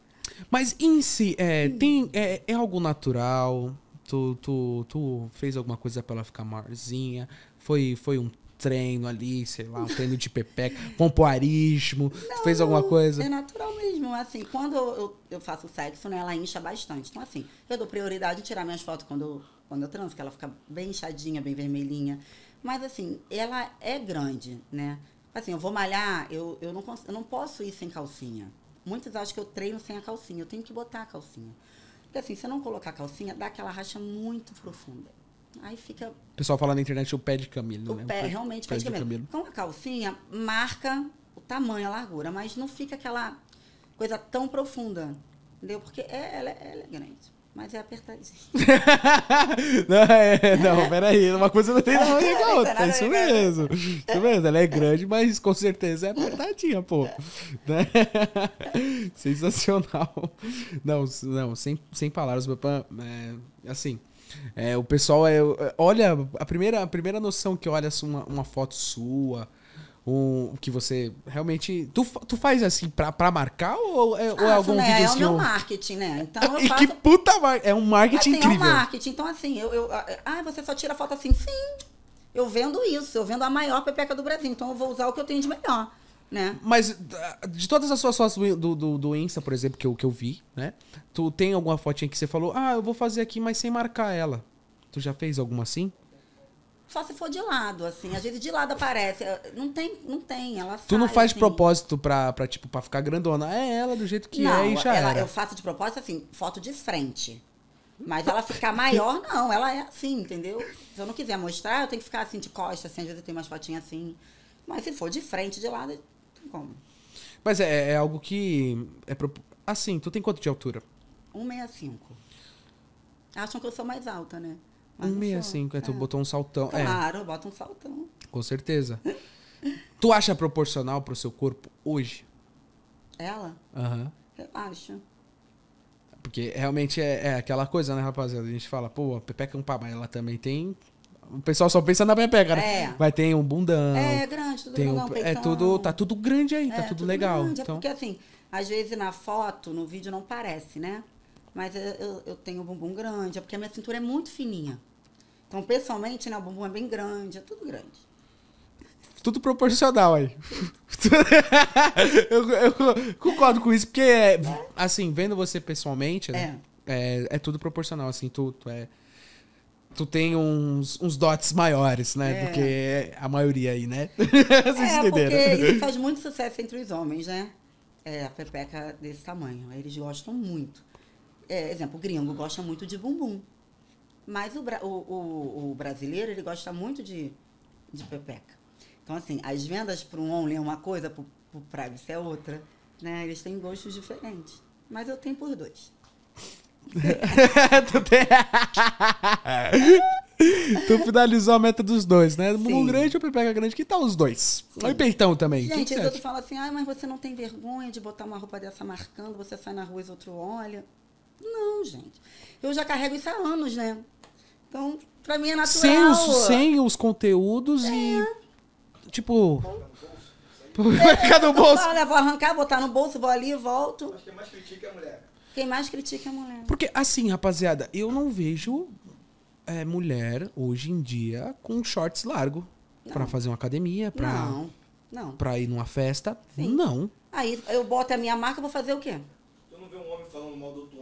Mas em si, é, tem, é, é algo natural? Tu, tu, tu fez alguma coisa para ela ficar maiorzinha? Foi, foi um treino ali, sei lá, um treino de pepeca, pompoarismo? Não, tu fez alguma coisa? É natural mesmo. Assim, quando eu, eu faço sexo, né, ela incha bastante. Então, assim, eu dou prioridade em tirar minhas fotos quando, quando eu transo, que ela fica bem inchadinha, bem vermelhinha. Mas, assim, ela é grande, né? Assim, eu vou malhar, eu, eu, não, eu não posso ir sem calcinha. Muitos acham que eu treino sem a calcinha. Eu tenho que botar a calcinha. Porque assim, se você não colocar a calcinha, dá aquela racha muito profunda. Aí fica. O pessoal fala na internet o pé de camelo, né? Pé, o pé, realmente, pé, de, camelo. camelo. Então, a calcinha marca o tamanho, a largura, mas não fica aquela coisa tão profunda. Entendeu? Porque é, ela, é, ela é grande. Mas é apertadinho. não, é, não, peraí. Uma coisa não tem nada a ver com a outra. É isso mesmo. Isso mesmo. Ela é grande, mas com certeza é apertadinha, pô. Né? Sensacional. Não, não sem, sem palavras. É, assim, é, o pessoal é, é, olha, a primeira, a primeira noção que olha assim, uma, uma foto sua, um que você realmente. Tu, tu faz assim pra, marcar é, ou é, ah, ou é algum né? vídeo assim? É o assim meu marketing, né? Então eu e faço... que puta mar... É um marketing assim, incrível. É um marketing. Então, assim, eu, eu. Ah, ah, você só tira foto assim? Sim. Eu vendo isso, eu vendo a maior pepeca do Brasil. Então eu vou usar o que eu tenho de melhor. Né? Mas ah, de todas as suas fotos do, do, do, Insta, por exemplo, que eu, que eu vi, né? Tu tem alguma fotinha que você falou, ah, eu vou fazer aqui, mas sem marcar ela. Tu já fez alguma assim? Só se for de lado, assim. Às vezes de lado aparece. Não tem, não tem. Ela Tu sai, não faz assim. propósito pra, pra, tipo, pra ficar grandona. É ela do jeito que não, é e já ela, era. Eu faço de propósito, assim, foto de frente. Mas ela ficar maior, não. Ela é assim, entendeu? Se eu não quiser mostrar, eu tenho que ficar assim, de costas, assim. Às vezes eu tenho umas fotinhas assim. Mas se for de frente, de lado, tem como. Mas é, é algo que... É pro... Assim, tu tem quanto de altura? 1,65. Acham que eu sou mais alta, né? 1,65. É, tu é. botou um saltão. É. Claro, é. bota um saltão. Com certeza. tu acha proporcional pro seu corpo hoje? Ela? Aham. Eu acho. Porque realmente é, é, aquela coisa, né, rapaziada? A gente fala, pô, a Pepeca é um pá, mas ela também tem. O pessoal só pensa na Pepeca, né? É. Mas tem um bundão. É, é grande, tudo tem um, É tudo, tá tudo grande aí, tá é, tá tudo, tudo legal. Grande, então... É porque assim, às vezes na foto, no vídeo não parece, né? Mas eu, eu tenho o bumbum grande, é porque a minha cintura é muito fininha. Então, pessoalmente, né, o bumbum é bem grande, é tudo grande. Tudo proporcional aí. eu, eu, concordo com isso, porque, é, assim, vendo você pessoalmente, né, é. É, é tudo proporcional, assim, tu, tu é tu tem uns, uns dotes maiores, né? É. Do que a maioria aí, né? É, Vocês é, Porque isso faz muito sucesso entre os homens, né? É, a pepeca desse tamanho. Eles gostam muito é, exemplo, o gringo gosta muito de bumbum. Mas o, o, o, o brasileiro, ele gosta muito de, de pepeca. Então, assim, as vendas para um only é uma coisa, para o privacy é outra. Né? Eles têm gostos diferentes. Mas eu tenho por dois. tu, tem... tu finalizou a meta dos dois, né? Bumbum grande ou pepeca grande? Que tal os dois? Olha o peitão também. Gente, os outros fala assim, ah, mas você não tem vergonha de botar uma roupa dessa marcando, você sai na rua e outro olha não, gente. Eu já carrego isso há anos, né? Então, pra mim é natural. Sem os, sem os conteúdos é. e. Tipo. Vai é, no bolso. Fala, vou arrancar, botar no bolso, vou ali e volto. quem mais critica é a mulher. Quem mais critica é a mulher. Porque, assim, rapaziada, eu não vejo é, mulher hoje em dia com shorts largo. Não. Pra fazer uma academia, pra. Não. Não. Pra ir numa festa. Sim. Não. Aí eu boto a minha marca, vou fazer o quê? Eu não vejo um homem falando mal do outro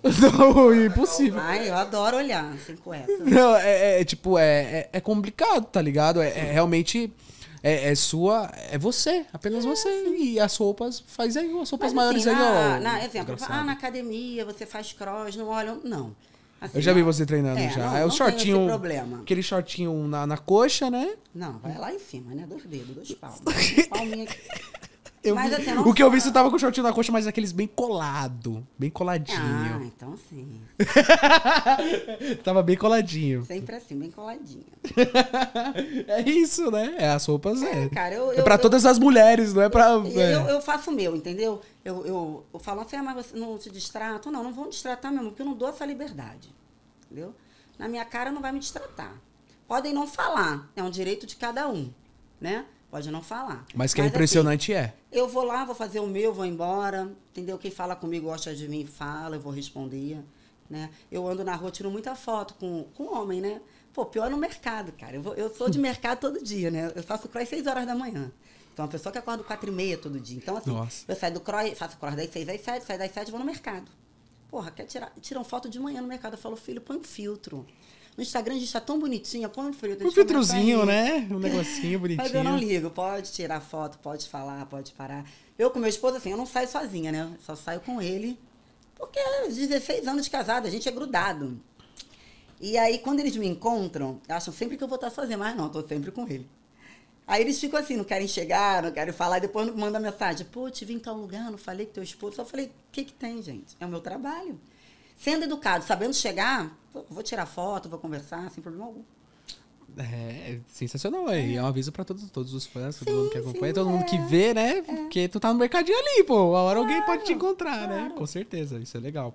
Não, impossível. Ai, eu adoro olhar sem assim, cueca. Não, é, é, é tipo, é, é, é, complicado, tá ligado? É, é realmente. É, é, sua, é você, apenas é, você. E as roupas faz aí, as roupas Mas, assim, maiores assim, na, aí, ó. Na, exemplo, ah, na academia você faz cross, não olham. Não. Assim, eu já vi você treinando é, já. Não, é o shortinho. problema. Aquele shortinho na, na coxa, né? Não, vai lá em cima, né? Dois dedos, dois palmos. palminha aqui. Eu mas, vi, assim, o que eu vi, você tava com o shortinho na coxa, mas aqueles bem colado. Bem coladinho. Ah, então sim. tava bem coladinho. Sempre assim, bem coladinho. é isso, né? É as roupas, é. é. Cara, eu, é pra eu, todas eu, as mulheres, não é pra... É. Eu, eu faço o meu, entendeu? Eu, eu, eu falo assim, ah, mas você não se distrata? Não, não vão distratar mesmo, porque eu não dou essa liberdade. Entendeu? Na minha cara não vai me distratar. Podem não falar, é um direito de cada um, né? Pode não falar. Mas que é impressionante assim, é. Eu vou lá, vou fazer o meu, vou embora. Entendeu? Quem fala comigo, gosta de mim, fala, eu vou responder. Né? Eu ando na rua, tiro muita foto com, com homem, né? Pô, pior no mercado, cara. Eu, vou, eu sou de hum. mercado todo dia, né? Eu faço cross às 6 horas da manhã. Então, a pessoa que acorda 4 e meia todo dia. Então, assim, Nossa. eu saio do cross, faço cross das 6 às 7, saio das 7 vou no mercado. Porra, quer tirar, tiram foto de manhã no mercado. Eu falo, filho, põe um filtro. No Instagram a gente tá tão bonitinho, panfleto. Um filtrozinho, né? Um negocinho bonitinho. Mas eu não ligo. Pode tirar foto, pode falar, pode parar. Eu com meu esposo, assim, eu não saio sozinha, né? Só saio com ele. Porque 16 é anos de casada, a gente é grudado. E aí, quando eles me encontram, acham sempre que eu vou estar sozinha, mas não, tô sempre com ele. Aí eles ficam assim, não querem chegar, não querem falar, depois manda mensagem. Pô, te vim em tal lugar, não falei que teu esposo. Só falei, o que, que tem, gente? É o meu trabalho. Sendo educado, sabendo chegar, Vou, tirar foto, vou conversar, sem problema algum. É, é sensacional, é, é. é um aviso pra todos, todos os fãs, todo sim, mundo que acompanha, sim, todo é. mundo que é. vê, né? Porque tu tá no mercadinho ali, pô. A hora claro, alguém pode te encontrar, né? claro. né? Com certeza, isso é legal.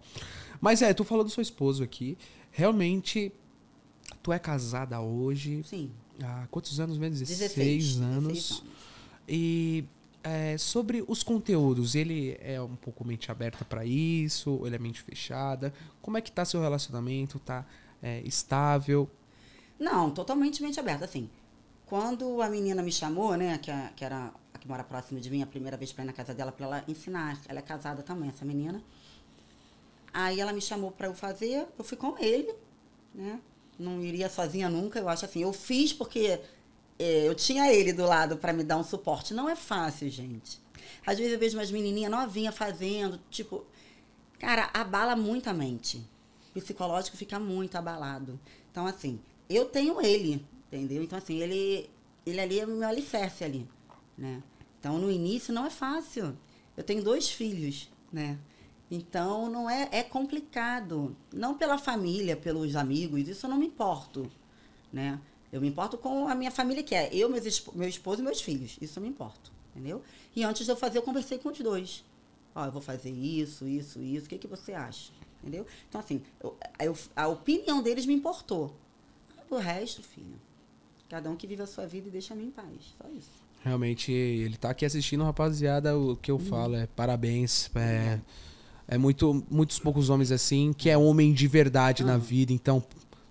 Mas é, tu falou do seu esposo aqui. Realmente, tu é casada hoje. Sim. Há quantos anos mesmo? 16, 16 anos. 16 anos. E é, sobre os conteúdos, ele é um pouco mente aberta para isso? Ele é mente fechada? Como é que tá seu relacionamento? Tá é, estável? Não, totalmente mente aberta. Assim, quando a menina me chamou, né, que, a, é, que era a que mora próximo de mim, a primeira vez para ir na casa dela para ela ensinar, ela é casada também, essa menina. Aí ela me chamou para eu fazer, eu fui com ele, né? Não iria sozinha nunca, eu acho assim. Eu fiz porque é, eu tinha ele do lado para me dar um suporte. Não é fácil, gente. Às vezes eu vejo umas menininhas novinhas fazendo, tipo. Cara, abala muito a mente. O psicológico fica muito abalado. Então, assim, eu tenho ele, entendeu? Então, assim, ele, ele ali é o meu alicerce ali, né? Então, no início não é fácil. Eu tenho dois filhos, né? Então, não é, é complicado. Não pela família, pelos amigos, isso eu não me importo, né? Eu me importo com a minha família, que é eu, meus esp meu esposo e meus filhos. Isso eu me importo, entendeu? E antes de eu fazer, eu conversei com os dois. Ó, oh, eu vou fazer isso, isso, isso. O que, que você acha? Entendeu? Então, assim, eu, eu, a opinião deles me importou. O resto, filho, cada um que vive a sua vida e deixa a mim em paz. Só isso. Realmente, ele tá aqui assistindo, rapaziada, o que eu uhum. falo é parabéns. É, é muito, muitos poucos homens assim, que é homem de verdade na vida. Então,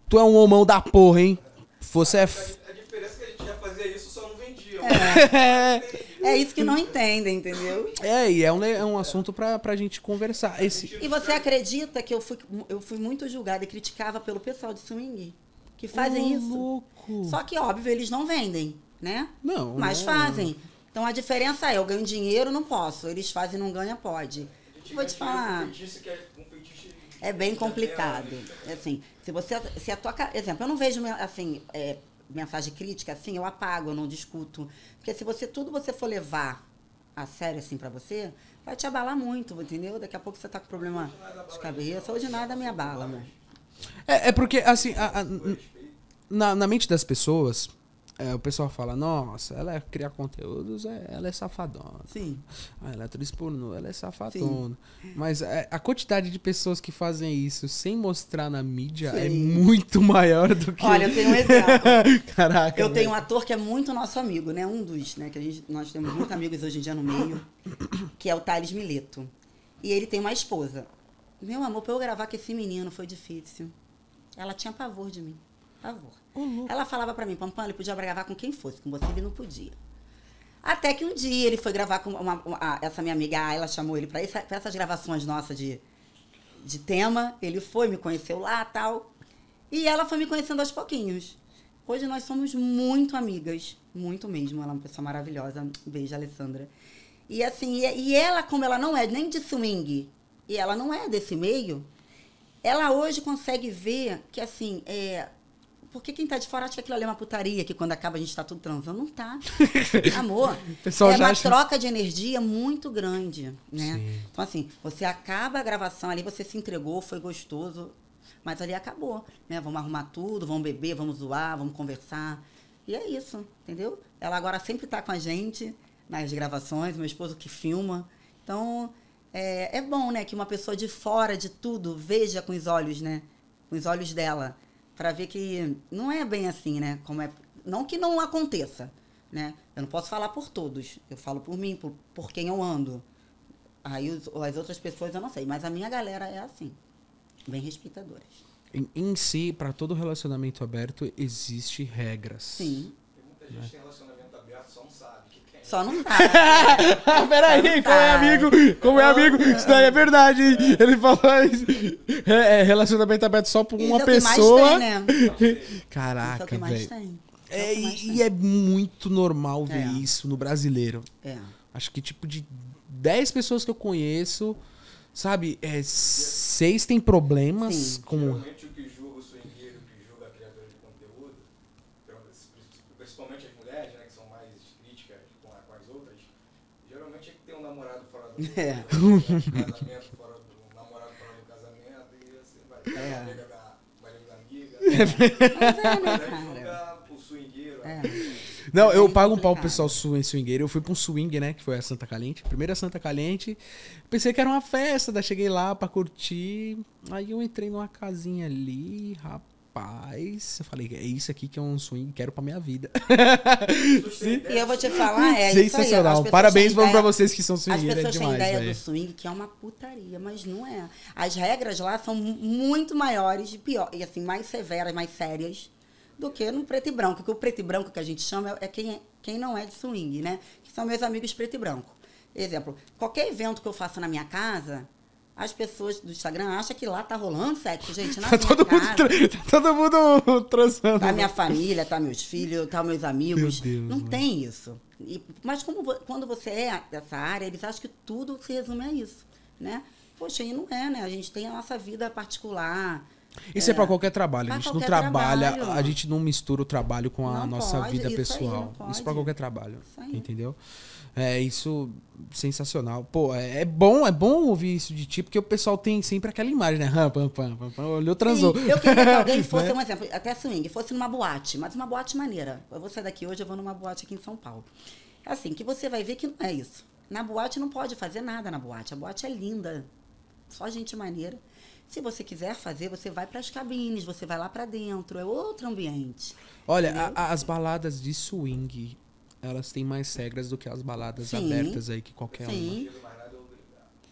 tu é um homão da porra, hein? fosse. A, a diferença é que a gente já fazia isso, só não vendia. É, é isso que não entendem, entendeu? É, e é um, é um assunto pra, pra gente conversar. Esse... E você acredita que eu fui, eu fui muito julgada e criticava pelo pessoal de swing? Que fazem oh, isso. Louco. Só que, óbvio, eles não vendem, né? Não. Mas não. fazem. Então a diferença é, eu ganho dinheiro, não posso. Eles fazem, não ganha, pode. Vou te falar. É, é bem complicado. Né? É assim, se você se a tua, exemplo, eu não vejo assim é, mensagem crítica assim, eu apago, eu não discuto, porque se você tudo você for levar a sério assim para você, vai te abalar muito, entendeu? Daqui a pouco você tá com problema de cabeça, ou de nada me abala, mano. É, é porque assim, a, a, na, na mente das pessoas, é, o pessoal fala, nossa, ela é criar conteúdos, é, ela é safadona. Sim. A ah, ela é pornô, ela é safadona. Sim. Mas é, a quantidade de pessoas que fazem isso sem mostrar na mídia é Sim. é muito maior do que. Olha, eu tenho um exemplo. Caraca. Eu tenho um ator que é muito nosso amigo, né? Um dos, né? Que a gente, nós temos muitos amigos hoje em dia no meio, que é o Thales Mileto. E ele tem uma esposa. Meu amor, pra eu gravar com esse menino foi difícil. Ela tinha pavor de mim. Pavor. Uhum. Ela falava para mim, Pampam, ele podia gravar com quem fosse, com você ele não podia. Até que um dia ele foi gravar com uma, uma, essa minha amiga, ah, ela chamou ele para essa, essas gravações nossas de, de tema. Ele foi, me conheceu lá tal. E ela foi me conhecendo aos pouquinhos. Hoje nós somos muito amigas, muito mesmo. Ela é uma pessoa maravilhosa. Um beijo, Alessandra. E assim, e, e ela, como ela não é nem de swing, e ela não é desse meio, ela hoje consegue ver que assim, é, porque quem tá de fora acha que aquilo ali é uma putaria, que quando acaba a gente tá tudo transando. Não tá. Amor, é uma acha... troca de energia muito grande, né? Sim. Então, assim, você acaba a gravação ali, você se entregou, foi gostoso, mas ali acabou, né? Vamos arrumar tudo, vamos beber, vamos zoar, vamos conversar. E é isso, entendeu? Ela agora sempre tá com a gente nas gravações, meu esposo que filma. Então, é, é bom, né, que uma pessoa de fora de tudo veja com os olhos, né? Com os olhos dela para ver que não é bem assim, né? Como é, não que não aconteça, né? Eu não posso falar por todos. Eu falo por mim, por, por quem eu ando. Aí os, as outras pessoas eu não sei, mas a minha galera é assim, bem respeitadoras. Em, em si, para todo relacionamento aberto existe regras. Sim. Tem muita gente né? Só não tá. ah, peraí, como é amigo, como é amigo, isso daí é verdade, hein? Ele falou isso. É, é relacionamento aberto só por uma é pessoa. Né? É né? Caraca, velho é é, e é muito normal ver isso no brasileiro. É. Acho que tipo de 10 pessoas que eu conheço, sabe, é, seis têm problemas Sim. com É. Não, eu é pago um pau pro pessoal swingueiro. Eu fui pra um swing, né? Que foi a Santa Caliente Primeira Santa Caliente Pensei que era uma festa, daí cheguei lá pra curtir. Aí eu entrei numa casinha ali, rapaz rapaz, eu falei, é isso aqui que é um sonho que quero pra minha vida. e eu vou te falar, é Sensacional. Isso aí, Parabéns vão pra vocês que são swingers. As pessoas é demais, têm ideia véio. do swing, que é uma putaria, mas não é. As regras lá são muito maiores e pior, e assim, mais severas, mais sérias do que no preto e branco. Porque o preto e branco que a gente chama é quem, é, quem não é de swing, né? Que são meus amigos preto e branco. Exemplo, qualquer evento que eu faço na minha casa, as pessoas do Instagram acham que lá tá rolando sexo, gente. Na tá, todo mundo tá todo mundo transando. Tá né? minha família, tá meus filhos, tá meus amigos. Meu Deus, não mano. tem isso. E, mas como, quando você é dessa área, eles acham que tudo se resume a isso, né? Poxa, e não é, né? A gente tem a nossa vida particular, isso é, é para qualquer trabalho. Pra a gente não trabalha, trabalho. a gente não mistura o trabalho com a não nossa pode, vida isso pessoal. Aí, isso para qualquer trabalho, entendeu? É isso sensacional. Pô, é, é, bom, é bom ouvir isso de ti, porque o pessoal tem sempre aquela imagem, né? Ram, pam, pam, pam, pam, olhou, transou. Sim, eu queria que alguém né? fosse, um exemplo, até swing, fosse numa boate, mas uma boate maneira. Eu vou sair daqui hoje, eu vou numa boate aqui em São Paulo. É assim, que você vai ver que não é isso. Na boate não pode fazer nada na boate. A boate é linda. Só gente maneira. Se você quiser fazer, você vai para as cabines, você vai lá para dentro, é outro ambiente. Olha, a, as baladas de swing, elas têm mais regras do que as baladas Sim. abertas aí que qualquer Sim. uma.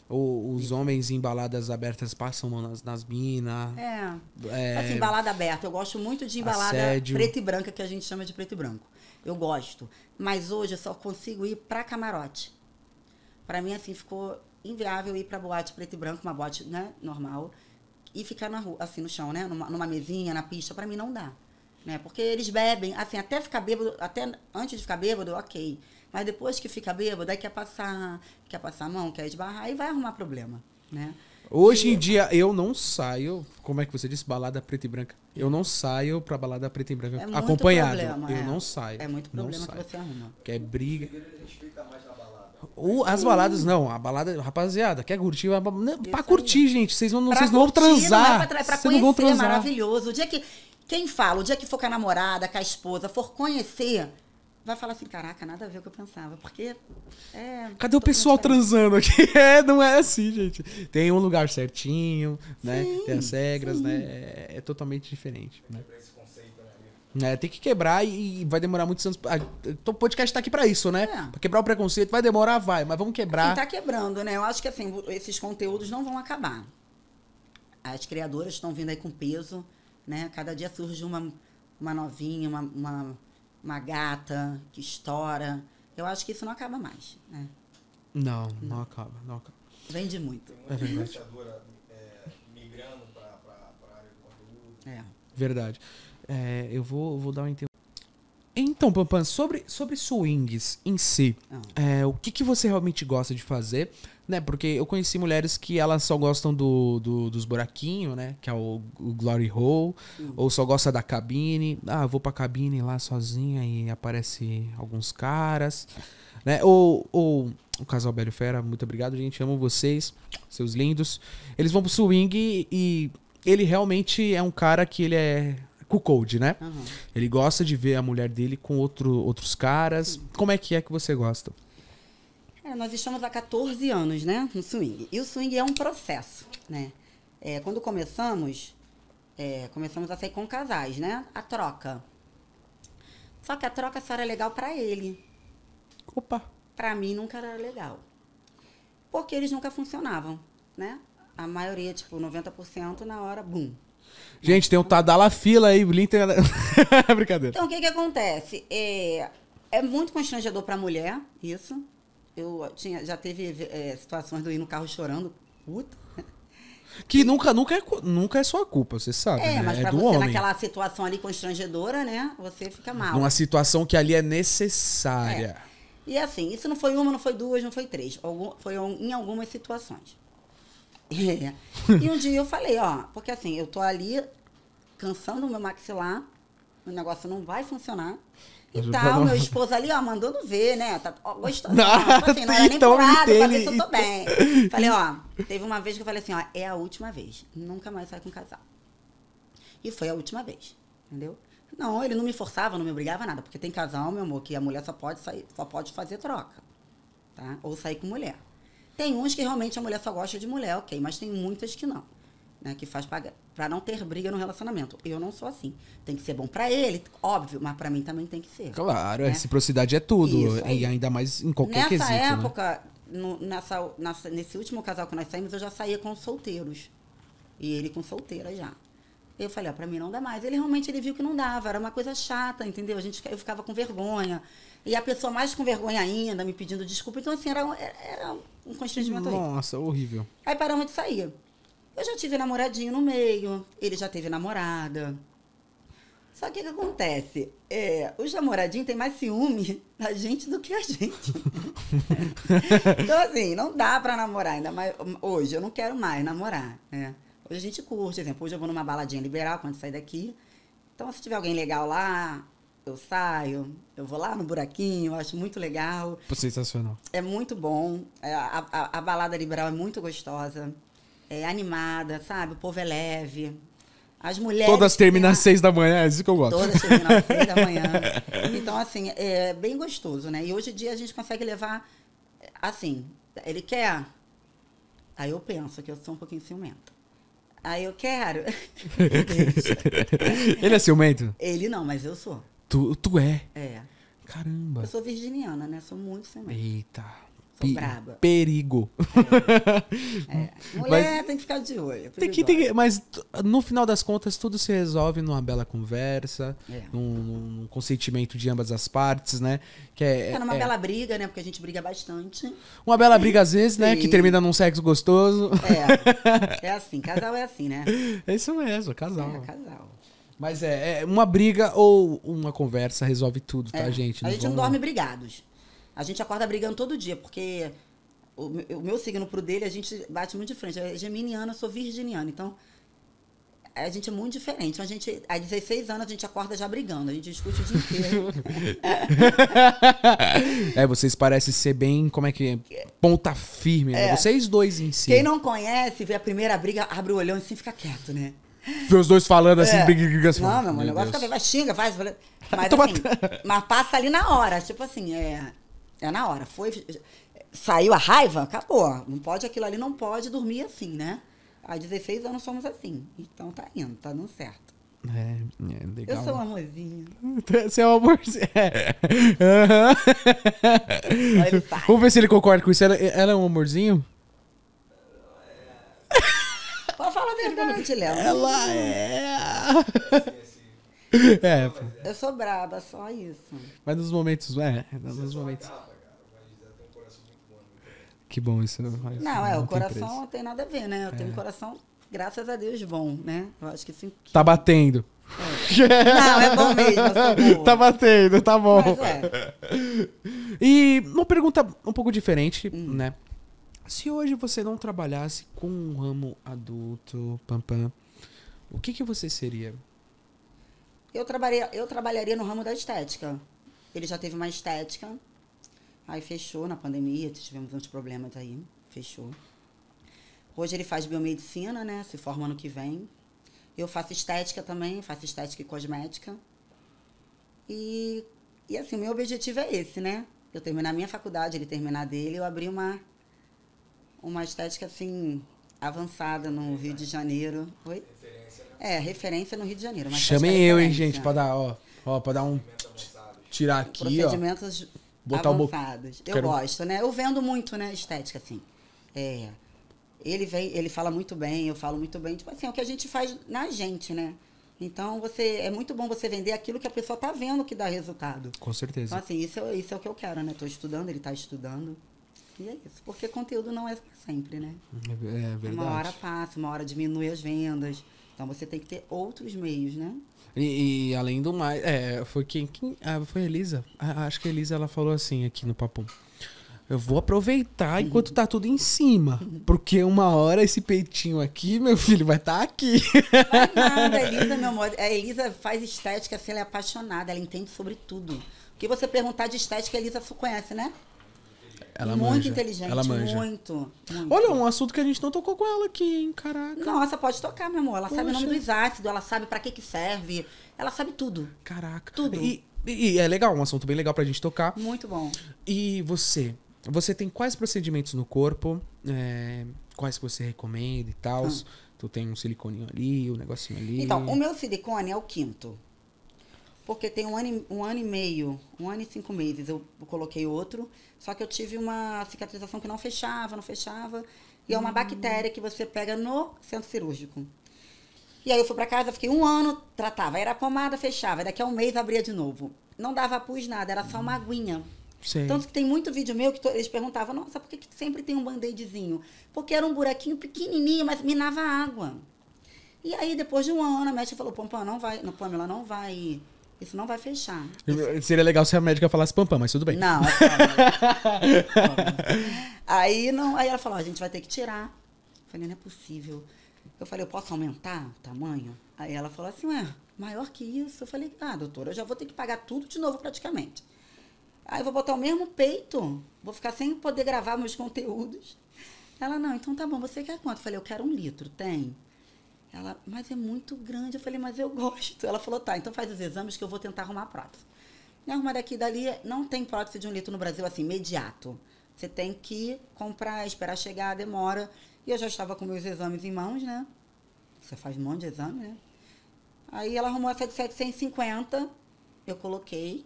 Ou os homens em baladas abertas passam mão nas, nas minas. É. é. Assim, balada aberta. Eu gosto muito de balada assédio. preta e branca, que a gente chama de preto e branco. Eu gosto. Mas hoje eu só consigo ir para camarote. Para mim, assim, ficou inviável ir para boate preto e branco, uma boate né, normal, e ficar na rua, assim, no chão, né? Numa, numa mesinha, na pista, para mim não dá. Né? Porque eles bebem, assim, até ficar bêbado, até antes de ficar bêbado, ok. Mas depois que fica bêbado, aí quer passar, quer passar a mão, quer esbarrar e vai arrumar problema, né? Hoje em dia eu não saio, como é que você disse, balada preta e branca. Eu não saio pra balada preta e branca é acompanhado. Problema, eu é. não saio. É muito problema que saio. você arruma. é briga. A gente mais a o, as baladas, não. A balada, rapaziada, quer curtir? Não, pra curtir, gente. Vocês não, vocês não vão transar. Não é pra, vocês não vão é transar. é maravilhoso. O dia que. Quem fala, o dia que for com a namorada, com a esposa, for conhecer, vai falar assim, caraca, nada a ver o que eu pensava. Porque. É, Cadê o pessoal transando aqui? É, não é assim, gente. Tem um lugar certinho, né? Sim, Tem as regras, sim. né? É, é totalmente diferente. Né? É, tem que quebrar e vai demorar muitos anos. Então o podcast tá aqui para isso, né? É. Pra quebrar o preconceito, vai demorar, vai, mas vamos quebrar. Assim, tá quebrando, né? Eu acho que assim, esses conteúdos não vão acabar. As criadoras estão vindo aí com peso, né? Cada dia surge uma, uma novinha, uma, uma, uma gata que estoura. Eu acho que isso não acaba mais, né? Não, não, não acaba, não acaba. Vende muito. É verdade. É, é. Verdade. É, eu vou, vou dar um inter... Então, Pampan, sobre, sobre swings em si, ah. é, o que, que você realmente gosta de fazer? Né, porque eu conheci mulheres que elas só gostam do, do dos buraquinhos, né? Que é o, o glory hole, Sim. ou só gosta da cabine. Ah, vou pra cabine lá sozinha e aparece alguns caras. Né? Ou, ou o casal Belo Fera, muito obrigado, gente. Amo vocês, seus lindos. Eles vão pro swing e ele realmente é um cara que ele é cuckold, né? Uhum. Ele gosta de ver a mulher dele com outro, outros caras. Sim. Como é que é que você gosta? É, nós estamos há 14 anos, né, no swing. E o swing é um processo, né? É, quando começamos, é, começamos a sair com casais, né? A troca. Só que a troca só era legal para ele. Opa! Para mim nunca era legal. Porque eles nunca funcionavam, né? A maioria, tipo, 90% na hora, bum, Gente, tem um Tadala fila aí, o Inter... Brincadeira. Então, o que que acontece? É, é muito constrangedor pra mulher, isso. Eu tinha, já teve é, situações de eu ir no carro chorando, puta. Que nunca, nunca, é, nunca é sua culpa, você sabe. É, né? mas é pra do você, homem. naquela situação ali constrangedora, né? Você fica mal. Numa situação que ali é necessária. É. E assim, isso não foi uma, não foi duas, não foi três. Algum, foi em algumas situações. É. E um dia eu falei, ó, porque assim, eu tô ali cansando o meu maxilar, o negócio não vai funcionar. E eu tal, meu esposo ali, ó, mandando ver, né? Tá, ó, Não, não, ah, tipo assim, não era tá nem então, pra ver se eu tô bem. Falei, ó, teve uma vez que eu falei assim, ó, é a última vez. Nunca mais sai com casal. E foi a última vez, entendeu? Não, ele não me forçava, não me obrigava nada, porque tem casal, meu amor, que a mulher só pode sair, só pode fazer troca, tá? Ou sair com mulher. Tem uns que realmente a mulher só gosta de mulher, ok, mas tem muitas que não. Né, que faz para não ter briga no relacionamento. Eu não sou assim. Tem que ser bom para ele, óbvio, mas para mim também tem que ser. Claro, né? reciprocidade é tudo. e ainda mais em qualquer nessa quesito. Né? Época, né? no, nessa época, nesse último casal que nós saímos, eu já saía com solteiros. E ele com solteira já. Eu falei, ó, pra mim não dá mais. Ele realmente ele viu que não dava, era uma coisa chata, entendeu? A gente, eu ficava com vergonha. E a pessoa mais com vergonha ainda, me pedindo desculpa. Então, assim, era, é, era um constrangimento Nossa, horrível. horrível. Aí paramos de sair. Eu já tive namoradinho no meio, ele já teve namorada. Só que o que acontece? É, os namoradinhos têm mais ciúme da gente do que a gente. então, assim, não dá pra namorar ainda mais. Hoje, eu não quero mais namorar, né? Hoje a gente curte, exemplo, hoje eu vou numa baladinha liberal quando sair daqui. Então, se tiver alguém legal lá, eu saio, eu vou lá no buraquinho, eu acho muito legal. Sensacional. É muito bom. É, a, a, a balada liberal é muito gostosa, é animada, sabe? O povo é leve. As mulheres. Todas terminam às ah. seis da manhã, é isso que eu gosto. Todas terminam às seis da manhã. Então, assim, é bem gostoso, né? E hoje em dia a gente consegue levar. Assim, ele quer. Aí eu penso que eu sou um pouquinho ciumento Aí eu quero. ele é ciumento? Ele não, mas eu sou. Tu, tu é? É. Caramba. Eu sou virginiana, né? Sou muito semelhante. Eita. Sou braba. Perigo. É. é. Mulher mas, tem que ficar de olho. É tem que, tem que, mas no final das contas, tudo se resolve numa bela conversa, é. num, num, consentimento de ambas as partes, né? Que é, é numa é. bela briga, né? Porque a gente briga bastante. Uma bela briga às vezes, né? Que termina num sexo gostoso. É. É assim, casal é assim, né? É isso mesmo, casal. É, casal. Mas é, é, uma briga ou uma conversa resolve tudo, tá, é. gente? Não a gente não dorme brigados. A gente acorda brigando todo dia, porque o, o, meu signo pro dele, a gente bate muito de frente. Eu é geminiana, eu sou virginiana, então a gente é muito diferente. A gente, há 16 anos, a gente acorda já brigando, a gente discute o dia inteiro. é, vocês parecem ser bem, como é que é? Ponta firme, né? É. Vocês dois em si. Quem não conhece, vê a primeira briga, abre o olhão e assim fica quieto, né? Ver os dois falando assim, é. briga, briga, assim. Não, meu amor, o negócio fica, vai, xinga, faz. Mas, assim, mas passa ali na hora. Tipo assim, é, é na hora. Foi, saiu a raiva, acabou. Não pode aquilo ali, não pode dormir assim, né? Há 16 anos somos assim. Então tá indo, tá dando certo. É, é legal. Eu sou um amorzinho. Você é um amorzinho. É. Uhum. Vamos ver se ele concorda com isso. Ela, ela é um amorzinho? Mas fala a verdade, Léo. Ela é. É, Eu sou braba, só isso. Mas nos momentos. É, nos momentos. Que bom isso. Não, né? não é, não o coração não tem nada a ver, né? Eu é. tenho um é. coração, graças a Deus, bom, né? Eu acho que sim. Que... Tá batendo. É. Não, é bom mesmo. Tá batendo, tá bom. É. E uma pergunta um pouco diferente, hum. né? Se hoje você não trabalhasse com um ramo adulto, pam, pam, o que, que você seria? Eu, trabalharia, eu trabalharia no ramo da estética. Ele já teve uma estética, aí fechou na pandemia, tivemos uns problemas aí, fechou. Hoje ele faz biomedicina, né? Se forma ano que vem. Eu faço estética também, faço estética e cosmética. E, e assim, meu objetivo é esse, né? Eu terminar a minha faculdade, ele terminar dele, eu abrir uma uma estética assim avançada no Rio de Janeiro. Oi? Referência, né? É, referência no Rio de Janeiro. Chamei é eu, hein, gente, para dar, ó, ó, para dar um tirar aqui, Procedimentos ó. Botar avançados. bo... Eu Quero... gosto, né? Eu vendo muito, né, estética assim. É. Ele vem, ele fala muito bem, eu falo muito bem, tipo assim, é o que a gente faz na gente, né? Então, você é muito bom você vender aquilo que a pessoa tá vendo que dá resultado. Com certeza. Então, assim, isso, é, isso é o que eu quero, né? Tô estudando, ele tá estudando. E é isso. Porque conteúdo não é sempre, né? É, verdade. É uma hora passa, uma hora diminui as vendas. Então você tem que ter outros meios, né? E, e além do mais, é, foi quem, quem ah, foi a Elisa. Ah, acho que a Elisa ela falou assim aqui no papo. Eu vou aproveitar enquanto tá tudo em cima. Uhum. Porque uma hora esse peitinho aqui, meu filho, vai estar tá aqui. Vai nada, Elisa, meu amor. A Elisa faz estética, assim, ela é apaixonada, ela entende sobre tudo. O que você perguntar de estética, a Elisa conhece, né? Ela muito manja. inteligente, ela manja. Muito, muito, Olha, um assunto que a gente não tocou com ela aqui, hein? Caraca. Nossa, pode tocar, meu amor. Ela Poxa. sabe o nome dos ácidos, ela sabe para que que serve. Ela sabe tudo. Caraca. Tudo. E, e, é legal, um assunto bem legal pra gente tocar. Muito bom. E você? Você tem quais procedimentos no corpo? É, quais que você recomenda e tal? Hum. Tu tem um silicone ali, um negocinho ali? Então, o meu silicone é o quinto porque tem um ano, um ano e meio, um ano e cinco meses, eu, coloquei outro, só que eu tive uma cicatrização que não fechava, não fechava, e é uma hum. bactéria que você pega no centro cirúrgico. E aí eu fui para casa, fiquei um ano, tratava, era pomada, fechava, daqui a um mês abria de novo. Não dava pus nada, era só uma hum. aguinha. Sei. Tanto que tem muito vídeo meu que eles perguntavam, nossa, por que, que sempre tem um band-aidzinho? Porque era um buraquinho pequenininho, mas minava água. E aí, depois de um ano, a médica falou, Pampa, não vai, Pamela, não vai isso não vai fechar. Isso... Seria legal se a médica falasse pampam, mas tudo bem. Não. É aí, não, aí ela falou, a gente vai ter que tirar. Eu falei, não é possível. Eu falei, eu posso aumentar o tamanho? Aí ela falou assim, ué, maior que isso? Eu falei, ah, doutora, eu já vou ter que pagar tudo de novo praticamente. Aí eu vou botar o mesmo peito, vou ficar sem poder gravar meus conteúdos. Ela, não, então tá bom, você quer quanto? Eu falei, eu quero um litro, tem? Ela, mas é muito grande. Eu falei, mas eu gosto. Ela falou, tá, então faz os exames que eu vou tentar arrumar a prótese. E arrumar daqui e dali, não tem prótese de um litro no Brasil assim, imediato. Você tem que comprar, esperar chegar, demora. E eu já estava com meus exames em mãos, né? Você faz um monte de exame, né? Aí ela arrumou essa de 750, eu coloquei,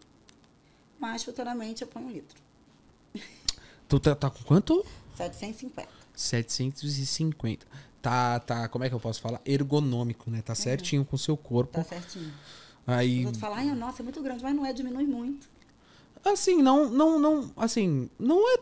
mas futuramente eu ponho um litro. Tu tá, tá com quanto? 750. 750 tá, tá, como é que eu posso falar? Ergonômico, né? Tá é. certinho com o seu corpo. Tá certinho. Aí. Os outros falam, ai, nossa, é muito grande, mas não é, diminui muito. Assim, não, não, não, assim, não é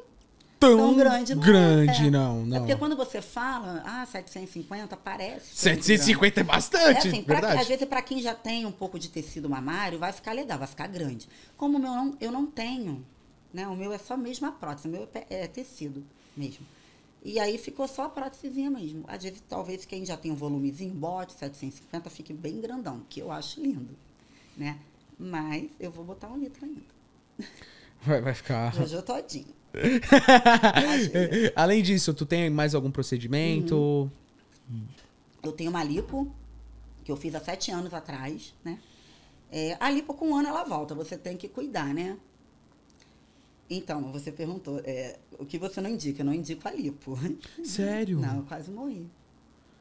tão, tão grande, não. é. não, é. não. É porque quando você fala, ah, 750, parece. 750 é, é bastante. É assim, pra, às vezes, para quem já tem um pouco de tecido mamário, vai ficar legal, vai ficar grande. Como o meu não, eu não tenho, né? O meu é só mesmo a prótese, o meu é tecido mesmo. E aí ficou só a prótesezinha mesmo. Às vezes, talvez quem já tem um volumezinho, bote 750, fique bem grandão, que eu acho lindo, né? Mas eu vou botar um litro ainda. Vai, vai ficar. Jojo todinho. Além disso, tu tem mais algum procedimento? Uhum. Eu tenho uma lipo, que eu fiz há sete anos atrás, né? É, a lipo com um ano ela volta, você tem que cuidar, né? Então, você perguntou, é, o que você não indica? Eu não indico a lipo. Sério? Não, eu quase morri.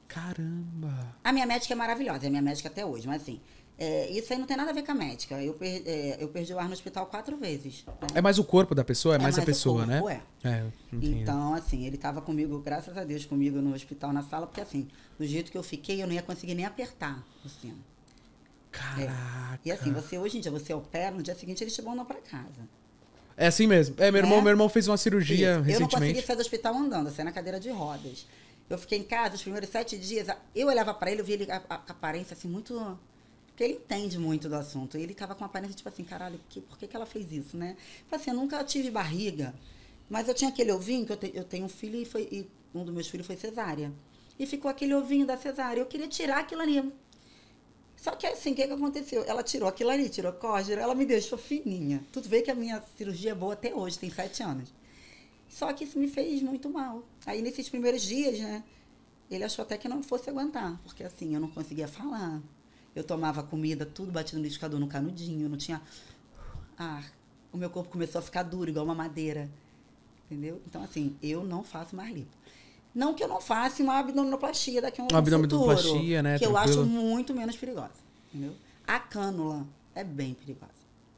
Caramba! A minha médica é maravilhosa, é minha médica até hoje, mas assim, é, isso aí não tem nada a ver com a médica. Eu, perdi é, eu perdi o ar no hospital quatro vezes. Né? É mais o corpo da pessoa, é, é mais, mais, a pessoa, né? corpo, né? É. é então, assim, ele estava comigo, graças a Deus, comigo no hospital, na sala, porque assim, do jeito que eu fiquei, eu não ia conseguir nem apertar o sino. Caraca! É. E assim, você hoje em dia, você opera, no dia seguinte eles te mandam para casa. É assim mesmo. É, meu irmão, é? meu irmão fez uma cirurgia Isso. recentemente. Eu não consegui sair do hospital andando, assim, na cadeira de rodas. Eu fiquei em casa os primeiros sete dias. Eu olhava para ele, eu via ele a, a, a, aparência assim muito. Porque ele entende muito do assunto. Ele tava com uma aparência tipo assim, caralho, que, por que, que ela fez isso, né? Falei tipo assim, eu nunca tive barriga, mas eu tinha aquele ovinho que eu, te, eu tenho um filho e, foi, e um dos meus filhos foi cesárea. E ficou aquele ovinho da cesárea. Eu queria tirar aquilo ali. Só que assim, o que, é que aconteceu? Ela tirou aquilo ali, tirou a ela me deixou fininha. Tudo bem que a minha cirurgia é boa até hoje, tem sete anos. Só que isso me fez muito mal. Aí nesses primeiros dias, né? Ele achou até que não fosse aguentar, porque assim, eu não conseguia falar. Eu tomava comida, tudo batido no liquidificador, no canudinho, eu não tinha ar. O meu corpo começou a ficar duro, igual uma madeira. Entendeu? Então, assim, eu não faço mais lipo. Não que eu não faça uma abdominoplastia daqui a um uma abdominoplastia, né? Que tranquilo. eu acho muito menos perigosa, entendeu? A cânula é bem perigosa,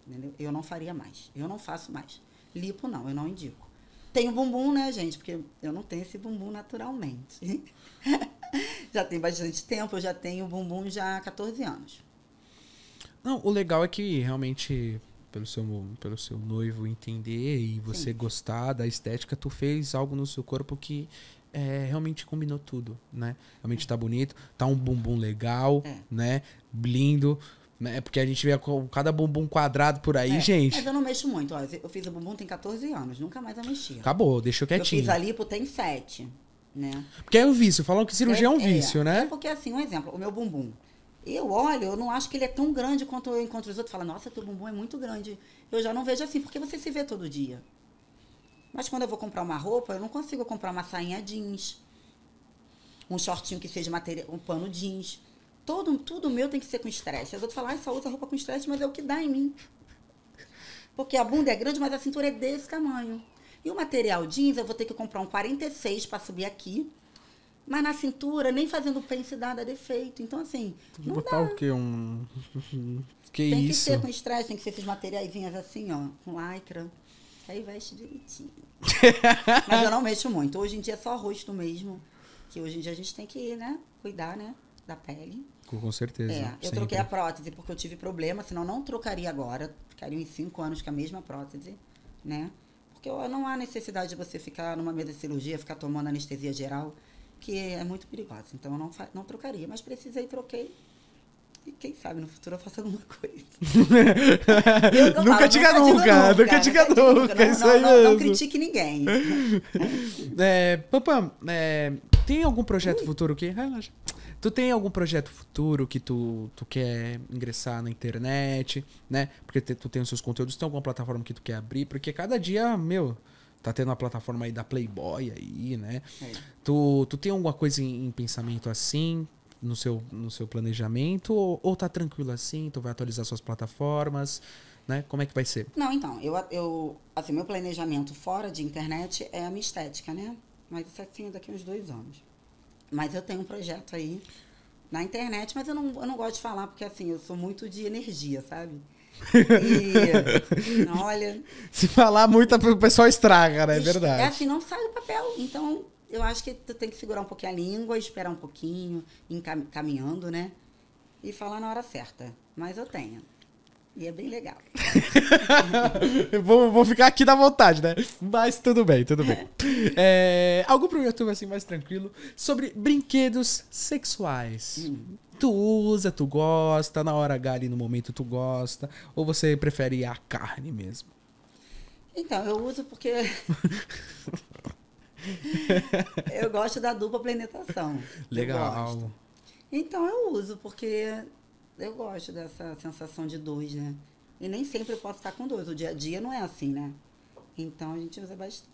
entendeu? Eu não faria mais. Eu não faço mais. Lipo, não. Eu não indico. Tenho bumbum, né, gente? Porque eu não tenho esse bumbum naturalmente. já tem bastante tempo. Eu já tenho bumbum já há 14 anos. Não, o legal é que realmente pelo seu, pelo seu noivo entender e você Sim. gostar da estética, tu fez algo no seu corpo que é, realmente combinou tudo, né? Realmente tá bonito, tá um bumbum legal, é. né? Lindo. Né? É porque a gente vê cada bumbum quadrado por aí, é, gente. Mas eu não mexo muito. Ó, eu fiz o bumbum tem 14 anos, nunca mais eu mexi. Acabou, deixou quietinho. Eu fiz a lipo tem 7, né? Porque é um vício. Falam que cirurgia é, é, é um vício, é. né? É porque, assim, um exemplo. O meu bumbum. Eu olho, eu não acho que ele é tão grande quanto eu encontro os outros. Fala, nossa, teu bumbum é muito grande. Eu já não vejo assim, porque você se vê todo dia. Mas quando eu vou comprar uma roupa, eu não consigo comprar uma sainha jeans, um shortinho que seja material, um pano jeans. Todo, tudo meu tem que ser com estresse. As outras falam, ah, só usa roupa com estresse, mas é o que dá em mim. Porque a bunda é grande, mas a cintura é desse tamanho. E o material jeans, eu vou ter que comprar um 46 para subir aqui. Mas na cintura, nem fazendo pence dá, dá defeito. Então, assim. não botar dá. o quê? Um. que tem isso? Tem que ser com estresse, tem que ser esses materiaizinhos assim, ó. Com lycra. Aí veste direitinho. Mas eu não mexo muito. Hoje em dia é só rosto mesmo. Que hoje em dia a gente tem que, né? Cuidar, né? Da pele. Com certeza. É, eu sempre. troquei a prótese porque eu tive problema, senão não trocaria agora. Ficaria uns 5 anos com a mesma prótese, né? Porque não há necessidade de você ficar numa mesa de cirurgia, ficar tomando anestesia geral, que é muito perigosa. Então eu não, não trocaria. Mas precisei, troquei. E quem sabe no futuro eu faço alguma coisa. nunca diga nunca, nunca diga nunca. Não, não, não, não, critique ninguém. é, é, tem algum projeto Ui. futuro que. Relaxa. Tu tem algum projeto futuro que tu, tu quer ingressar na internet, né? Porque te, tu tem os seus conteúdos, tem alguma plataforma que tu quer abrir? Porque cada dia, meu, tá tendo a plataforma aí da Playboy aí, né? É. Tu, tu tem alguma coisa em, em pensamento assim? no seu, no seu planejamento? Ou, ou tá tranquilo assim? Tu vai atualizar suas plataformas? Né? Como é que vai ser? Não, então, eu, eu assim, meu planejamento fora de internet é a minha estética, né? Mas isso é assim, daqui uns dois anos. Mas eu tenho um projeto aí na internet, mas eu não, eu não gosto de falar, porque assim, eu sou muito de energia, sabe? E, olha. Se falar muito, é o pessoal estraga, né? É verdade. É assim, não sai do papel. Então, eu acho que tu tem que segurar um pouquinho a língua, esperar um pouquinho, caminhando, né? E falar na hora certa. Mas eu tenho. E é bem legal. vou, vou, ficar aqui da vontade, né? Mas tudo bem, tudo bem. É, algo pro YouTube assim mais tranquilo sobre brinquedos sexuais. Hum. Tu usa, tu gosta, na hora H ali no momento tu gosta, ou você prefere a carne mesmo? Então, eu uso porque eu gosto da dupla planetação. Legal. então eu uso, porque eu gosto dessa sensação de dois, né? E nem sempre eu posso estar com dois. O dia a dia não é assim, né? Então a gente usa bastante.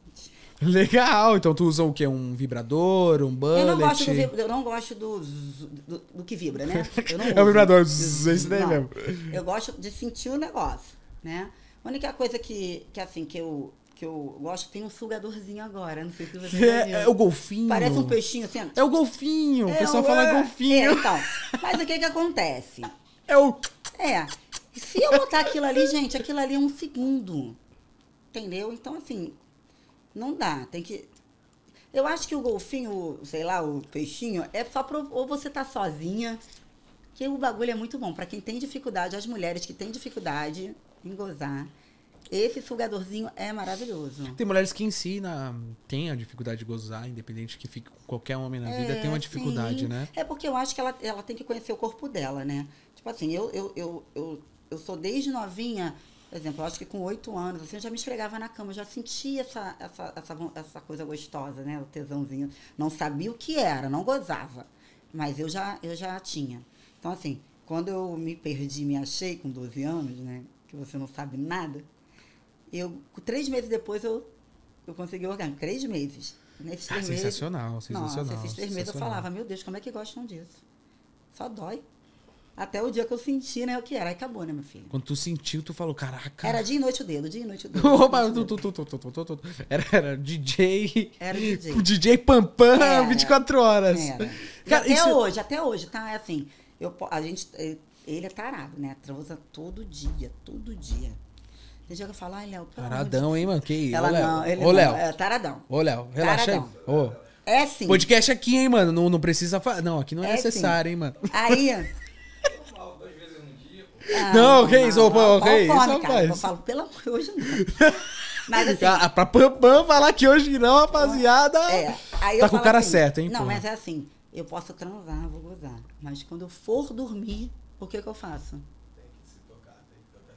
Legal! Então tu usa o quê? Um vibrador, um bullet? Eu não gosto do, eu não gosto do, do, do que vibra, né? é o vibrador, esse daí mesmo. Eu gosto de sentir o negócio, né? A única coisa que, que assim, que eu que eu gosto, tem um sugadorzinho agora. Não sei se você é, É o golfinho. Parece um peixinho assim. É o golfinho. É o pessoal fala é. golfinho. É, então. Mas o que que acontece? É o. É. Se eu botar aquilo ali, gente, aquilo ali é um segundo. Entendeu? Então, assim, não dá. Tem que. Eu acho que o golfinho, sei lá, o peixinho, é só pro. Ou você tá sozinha. Que o bagulho é muito bom. para quem tem dificuldade, as mulheres que têm dificuldade em gozar. Esse sugadorzinho é maravilhoso. Tem mulheres que ensina, tem a dificuldade de gozar, independente que fique com qualquer homem na é, vida, tem uma é, dificuldade, sim. né? É porque eu acho que ela, ela tem que conhecer o corpo dela, né? Tipo assim, eu, eu, eu, eu, eu sou desde novinha, por exemplo, eu acho que com oito anos, assim, eu já me esfregava na cama, eu já sentia essa, essa, essa, essa coisa gostosa, né? O tesãozinho. Não sabia o que era, não gozava. Mas eu já, eu já tinha. Então, assim, quando eu me perdi, me achei com 12 anos, né? Que você não sabe nada eu, três meses depois, eu, eu consegui o Três meses. Nesses ah, três meses, sensacional. Nossa, esses três meses eu falava, meu Deus, como é que gostam disso? Só dói. Até o dia que eu senti, né, o que era. Aí acabou, né, meu filho? Quando tu sentiu, tu falou, caraca. Era dia e noite o dedo, dia e noite o dedo. Opa, tu, tu, tu, tu, Era, era DJ. Era DJ. DJ Pampam, 24 horas. Era. Cara, até isso... É hoje, até hoje, tá? É assim, eu, a gente, eh, ele é tarado, né? Transa todo dia, todo dia. Você eu falar, ai, Léo. Taradão, hein, mano? Que isso? Ela não, ele Ô, Léo. É, taradão. Ô, Léo, relaxa taradão. aí. Ô. É sim. Podcast é aqui, hein, mano? Não, não precisa falar. Não, aqui não é, é assim. necessário, sim. hein, mano? Aí. Ah, não, que isso, opa, ok. Isso, cara, Eu falo, pelo amor, hoje não. Mas assim. Ah, pra Pampam falar que hoje não, rapaziada. É. Aí tá com o cara assim, certo, hein? Não, porra. mas é assim. Eu posso transar, vou gozar. Mas quando eu for dormir, o que que eu faço? Tem que se tocar, tem que tocar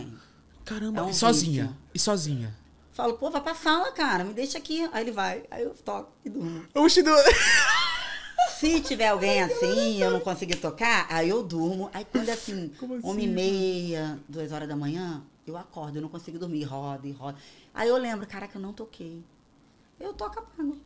esse Tem. Caramba, é um e sozinha. E sozinha. Falo, pô, vai pra sala, cara, me deixa aqui. Aí ele vai, aí eu toco e durmo. Oxi, do... Se tiver alguém assim, eu não conseguir tocar, aí eu durmo. Aí quando é assim, assim? uma e meia, duas horas da manhã, eu acordo, eu não consigo dormir, roda e roda. Aí eu lembro, caraca, eu não toquei. Eu toco apago.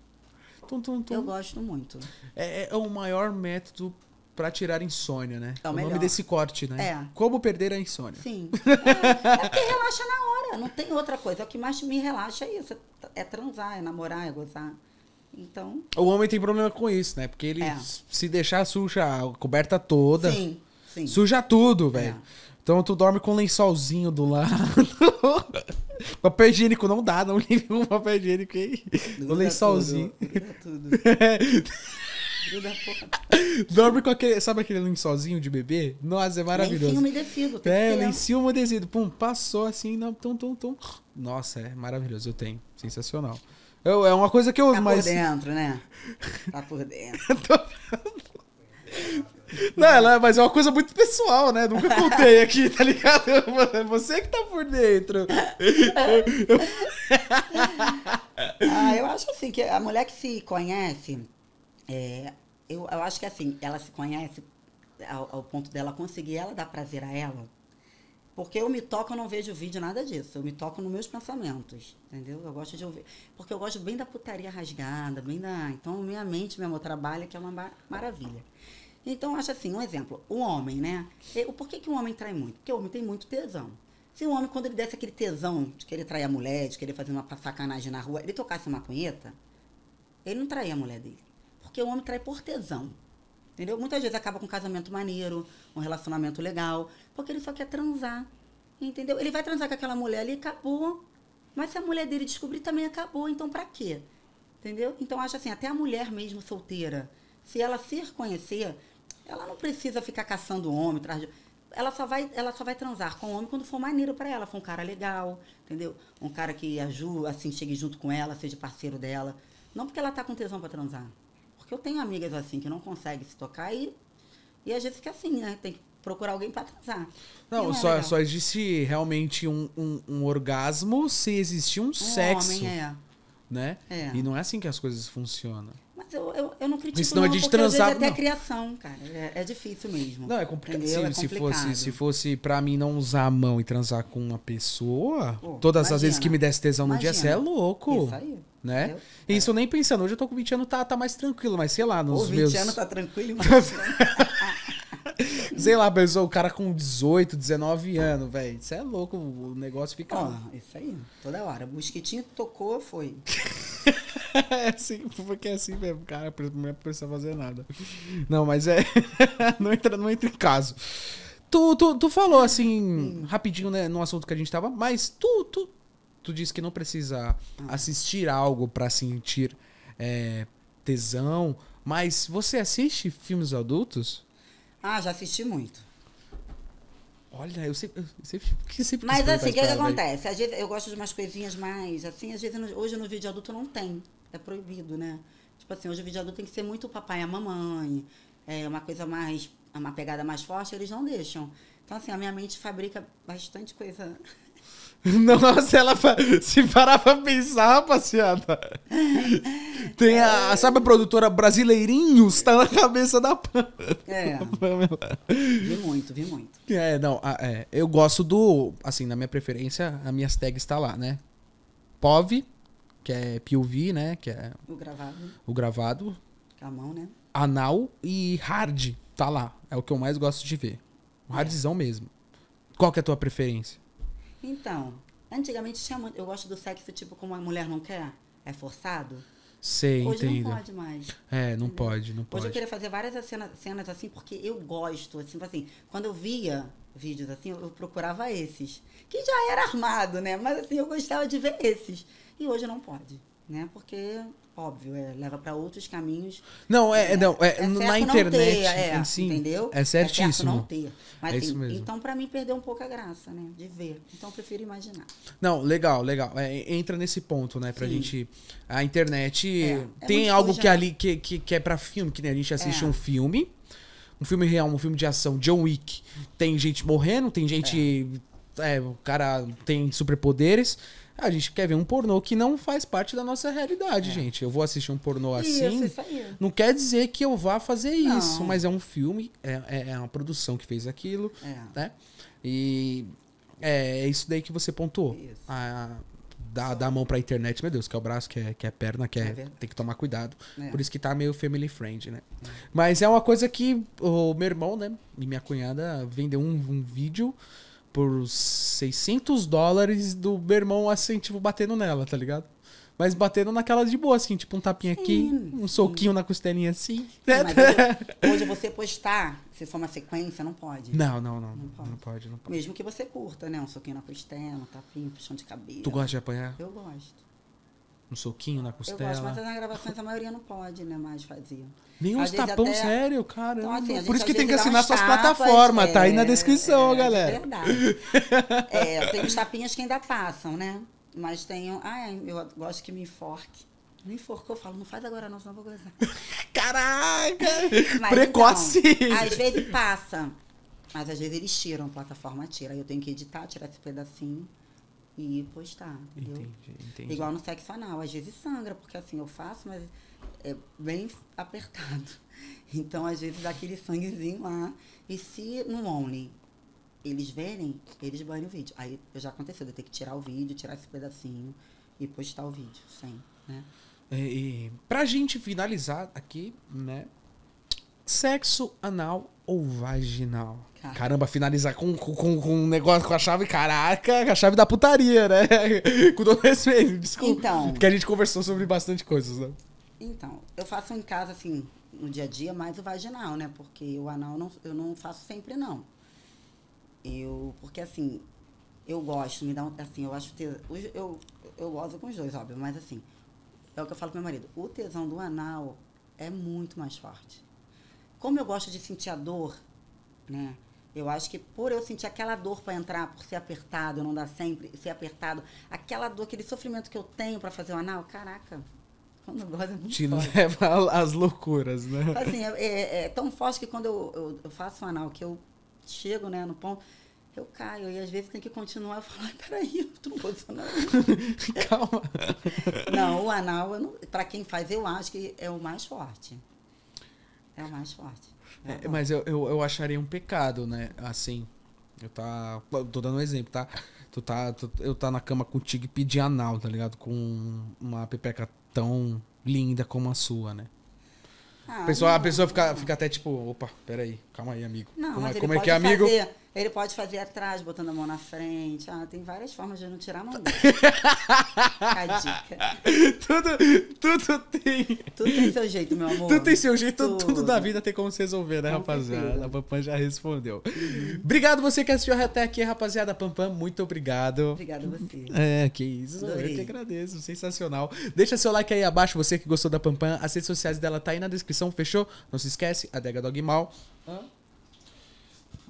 Tum, tum, tum. Eu gosto muito. É, é o maior método para tirar insônia, né? É o, o nome desse corte, né? É. Como perder a insônia. Sim. É, é porque relaxa na hora, não tem outra coisa. É o que mais me relaxa é isso. É transar, é namorar, é gozar. Então. O homem tem problema com isso, né? Porque ele é. se deixar suja a coberta toda. Sim, sim. Suja tudo, velho. É. Então tu dorme com um lençolzinho do lado. papel higiênico não dá, não limpa um papel higiênico aí. O lençolzinho. Tudo, tudo. Dorme com aquele. Sabe aquele lençolzinho de bebê? Nossa, é maravilhoso. Lencinho umedecido. É, lencinho umedecido. Pum, passou assim, não, tum, tum, tum. Nossa, é maravilhoso. Eu tenho. Sensacional. Eu, é uma coisa que eu uso, tá mas. Né? Tá por dentro, né? Tá por dentro. Não, ela, é, mas é uma coisa muito pessoal, né? Nunca contei aqui, tá ligado? É você que tá por dentro. ah, eu acho assim que a mulher que se conhece é, eu, eu acho que assim, ela se conhece ao, ao, ponto dela conseguir ela dar prazer a ela. Porque eu me toco, eu não vejo vídeo, nada disso. Eu me toco nos meus pensamentos, entendeu? Eu gosto de ouvir. Porque eu gosto bem da putaria rasgada, bem da. Então, minha mente, meu amor, trabalha, que é uma maravilha. Então, eu acho assim, um exemplo. O homem, né? Eu, por que, que o homem trai muito? Porque o homem tem muito tesão. Se o homem, quando ele desse aquele tesão de querer trair a mulher, de querer fazer uma sacanagem na rua, ele tocasse uma punheta, ele não traía a mulher dele. Porque o homem trai por tesão. Entendeu? Muitas vezes acaba com um casamento maneiro, um relacionamento legal, porque ele só quer transar. Entendeu? Ele vai transar com aquela mulher ali e acabou. Mas se a mulher dele descobrir, também acabou. Então, pra quê? Entendeu? Então, acho assim, até a mulher mesmo solteira, se ela se reconhecer, ela não precisa ficar caçando o homem, Ela só, vai, ela só vai transar com o homem quando for maneiro para ela, for um cara legal, entendeu? Um cara que ajude, assim, chegue junto com ela, seja parceiro dela. Não porque ela tá com tesão para transar. Porque eu tenho amigas assim que não conseguem se tocar e, e às vezes que é assim, né? Tem que procurar alguém para transar. Não, não é só, é só existe realmente um, um, um, orgasmo se existir um, um sexo. Homem, é. Né? É. E não é assim que as coisas funcionam. Mas eu, eu, eu não critico Isso é não, não é de transar, até criação, cara. É, é, difícil mesmo. Não, é complicado. Se, é se fosse, se fosse pra mim não usar a mão e transar com uma pessoa, oh, todas imagina. as vezes que me desse tesão no imagina. dia, você é louco. Isso aí né? Eu, Isso é. nem pensando. Hoje eu tô com 20 anos, tá, tá mais tranquilo, mas sei lá, nos Pô, 20 meus... anos tá tranquilo, mas... sei lá, pensou o cara com 18, 19 anos, velho. Isso é louco, o negócio fica... isso aí, toda hora. O mosquitinho tocou, foi. é assim, porque é assim mesmo, cara. Não é precisa fazer nada. Não, mas é... não, entra, não entra em caso. Tu, tu, tu falou assim, hum. rapidinho, né, no assunto que a gente tava, mas tu, tu, tu disse que não precisa assistir algo para sentir é, tesão, mas você assiste filmes adultos? Ah, já assisti muito. Olha, eu sempre. Eu sempre, eu sempre Mas assim, o que, é que acontece? Às vezes eu gosto de umas coisinhas mais. Assim, às vezes hoje no vídeo adulto não tem. É proibido, né? Tipo assim, hoje o vídeo adulto tem que ser muito o papai e a mamãe. É uma coisa mais. Uma pegada mais forte, eles não deixam. Então, assim, a minha mente fabrica bastante coisa Nossa, ela fa... se parar pra pensar, rapaziada. Tem a. É. Sabe a produtora Brasileirinhos? Tá na cabeça da é. Pamela. É. vi muito, vi muito. É, não, é, eu gosto do. Assim, na minha preferência, as minhas tags tá lá, né? POV, que é POV, né? Que é. O gravado. O gravado. a mão, né? Anal e hard, tá lá. É o que eu mais gosto de ver. É. hardzão é. mesmo. Qual que é a tua preferência? Então, antigamente tinha muito. Eu gosto do sexo tipo como a mulher não quer, é forçado. Sei, Hoje entendo. não pode mais. É, não entendeu? pode, não pode. Hoje eu queria fazer várias cenas, cenas assim, porque eu gosto, assim, tipo assim, quando eu via vídeos assim, eu procurava esses. Que já era armado, né? Mas assim, eu gostava de ver esses. E hoje não pode, né? Porque óbvio, é, leva para outros caminhos. Não, é, é não, é, é na internet, ter, é, sim, entendeu? É certíssimo. É certo não ter. Mas, é isso mesmo. Então, para mim, perdeu um pouco a graça, né? De ver. Então, eu prefiro imaginar. Não, legal, legal. É, entra nesse ponto, né? Pra sim. gente... A internet tem algo suja, que né? ali que, que, que é para filme, que né, a gente assiste um filme, um filme real, um filme de ação, John Wick. Tem gente morrendo, tem gente... É, o cara tem superpoderes a gente quer ver um pornô que não faz parte da nossa realidade, é. gente. Eu vou assistir um pornô assim. Isso, isso não quer dizer que eu vá fazer não. isso, mas é um filme, é, é, é uma produção que fez aquilo, é. né? E é, é isso daí que você pontuou. Isso. A, ah, dá, dá a mão pra internet, meu Deus, que é o braço, que é, que é perna, que é, é tem que tomar cuidado. É. Por isso que tá meio family friend, né? É. Mas é uma coisa que o meu irmão, né, e minha cunhada vendeu um, um vídeo por 600 dólares do meu irmão, assim, tipo, batendo nela, tá ligado? Mas batendo naquela de boa, assim, tipo um tapinha sim, aqui, um soquinho sim. na costelinha assim. Hoje, hoje, você postar, se for uma sequência, não pode. Não, não, não. Não pode. não pode. não pode. Mesmo que você curta, né? Um soquinho na costela, um tapinha, um puxão de cabelo. Tu gosta de apanhar? Eu gosto um soquinho na costela. Eu gosto, mas nas gravações a maioria não pode, né? Mais fazer. Nem uns tapão até... sério, cara. Então, assim, Por isso que tem que assinar suas plataformas, é, tá aí na é, descrição, é, galera. É verdade. é, tem uns tapinhas que ainda passam, né? Mas tem. Ah, eu gosto que me enforque. Me enforcou, eu falo, não faz agora não, senão eu vou gozar. Caraca! Mas, Precoce! Então, às vezes passa. Mas às vezes eles tiram, a plataforma tira. Aí eu tenho que editar, tirar esse pedacinho e postar. Entendeu? Entendi, entendi. Igual no sexo anal, às vezes sangra, porque assim eu faço, mas é bem apertado. Então, às vezes, dá aquele sanguezinho lá. E se no Only eles verem, eles banham o vídeo. Aí já aconteceu, eu ter que tirar o vídeo, tirar esse pedacinho e postar o vídeo sim né? e é, e pra gente finalizar aqui, né? Sexo anal ou vaginal? Caramba, Caramba finalizar com, com, com um negócio com a chave, caraca, a chave da putaria, né? com todo respeito, desculpa. Então. Porque a gente conversou sobre bastante coisas, né? Então, eu faço em casa, assim, no dia a dia, mais o vaginal, né? Porque o anal não, eu não faço sempre, não. Eu, porque assim, eu gosto, me dá um, assim, eu acho eu, eu, eu gosto com os dois, óbvio, mas assim, é o que eu falo pro meu marido, o tesão do anal é muito mais forte. Como eu gosto de sentir a dor, né? Eu acho que por eu sentir aquela dor para entrar, por ser apertado, não dá sempre, ser apertado, aquela dor, aquele sofrimento que eu tenho para fazer o anal, caraca, quando gosto é muito Te forte. leva às loucuras, né? Tipo assim, é, é, é, tão forte que quando eu, eu, eu faço o anal, que eu chego né, no ponto, eu caio. E às vezes tem que continuar e falar, peraí, eu tô no Calma. não, o anal, para quem faz, eu acho que é o mais forte. É o mais forte. É tá mas eu, eu, eu, acharia um pecado, né? Assim, eu tá. Tô dando um exemplo, tá? Tu tá, tu, eu tá na cama contigo e pedir anal, tá ligado? Com uma pepeca tão linda como a sua, né? Ah, a pessoa, não, a pessoa fica, fica até tipo, opa, peraí, calma aí, amigo. Não, como, é, como é que é, amigo? Fazer ele pode fazer atrás, botando a mão na frente. Ah, tem várias formas de não tirar a mão dele. a dica. Tudo, tudo tem. Tudo tem seu jeito, meu amor. Tudo tem seu jeito, tudo, tudo da vida tem como se resolver, né, rapaziada? A Pampam já respondeu. Uhum. Obrigado você que assistiu até aqui, rapaziada. Pampam, muito obrigado. Obrigado a você. É, que isso. Adorei. Eu que agradeço. Sensacional. Deixa seu like aí abaixo, você que gostou da Pampam. As redes sociais dela tá aí na descrição, fechou? Não se esquece, Adega Dog Hã?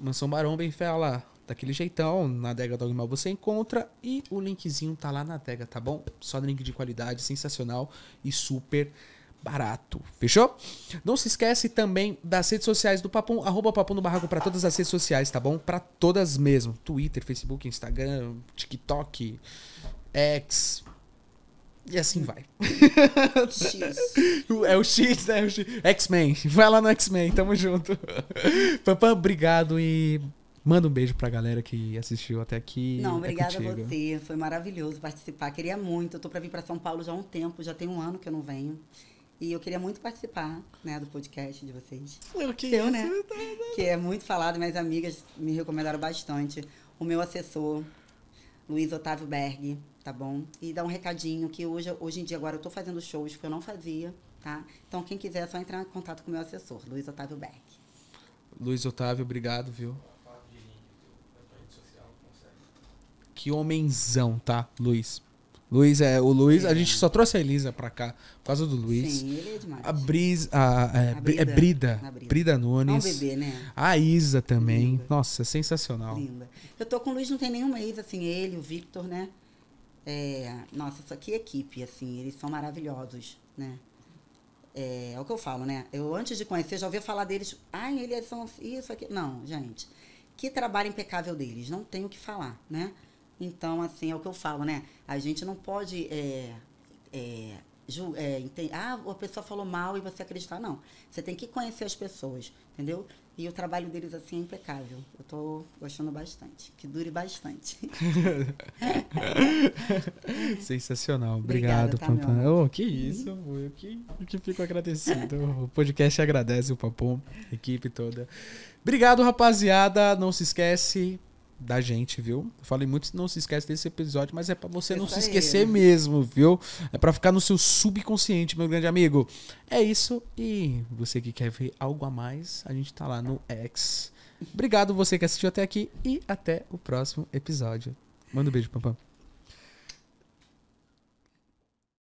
Mansão Barão bem fela. Daquele jeitão, na adega Dogma você encontra e o linkzinho tá lá na adega, tá bom? Só link de qualidade, sensacional e super barato. Fechou? Não se esquece também das redes sociais do Papum, arroba Papum no Barraco para todas as redes sociais, tá bom? Para todas mesmo. Twitter, Facebook, Instagram, TikTok, X, e assim vai. X. É o X, né? o X-Men. Vai lá no X-Men, tamo junto. Pampam, obrigado e manda um beijo pra galera que assistiu até aqui. Não, é obrigada é a você. Foi maravilhoso participar. Queria muito. Eu tô pra vir pra São Paulo já há um tempo, já tem um ano que eu não venho. E eu queria muito participar né, do podcast de vocês. Eu que Seu, né? Tá, tá. Que é muito falado, minhas amigas me recomendaram bastante. O meu assessor, Luiz Otávio Berg, tá bom? E dar um recadinho que hoje, hoje em dia agora eu tô fazendo shows que eu não fazia, tá? Então quem quiser é só entrar em contato com o meu assessor, Luiz Otávio Beck. Luiz Otávio, obrigado, viu? Que homenzão, tá, Luiz? Luiz é o Luiz, é. a gente só trouxe a Elisa pra cá por causa do Luiz. Sim, ele é demais. A, Briz a, é, a Brida, é Brida, Brida, Nunes. É um bebê, né? A Isa também. Linda. Nossa, sensacional. Linda. Eu tô com o Luiz, não tem nenhuma Isa assim, ele, o Victor, né? É, nossa, isso aqui é equipe, assim, eles são maravilhosos, né? É, é, o que eu falo, né? Eu antes de conhecer já ouvia falar deles, ai, eles são assim, isso aqui. Não, gente, que trabalho impecável deles, não tenho o que falar, né? Então, assim, é o que eu falo, né? A gente não pode é, é, ju, é, ah, a pessoa falou mal e você acreditar, não. Você tem que conhecer as pessoas, entendeu? E o trabalho deles, assim, é impecável. Eu tô gostando bastante. Que dure bastante. Sensacional. Obrigado, Obrigada, tá, Pampam. Oh, que isso, eu que, eu que fico agradecido. o podcast agradece o Papum, equipe toda. Obrigado, rapaziada. Não se esquece, da gente, viu? falei muito, não se esquece desse episódio, mas é para você isso não se esquecer né? mesmo, viu? É para ficar no seu subconsciente, meu grande amigo. É isso e você que quer ver algo a mais, a gente tá lá no X. Obrigado você que assistiu até aqui e até o próximo episódio. Manda um beijo, Pampam.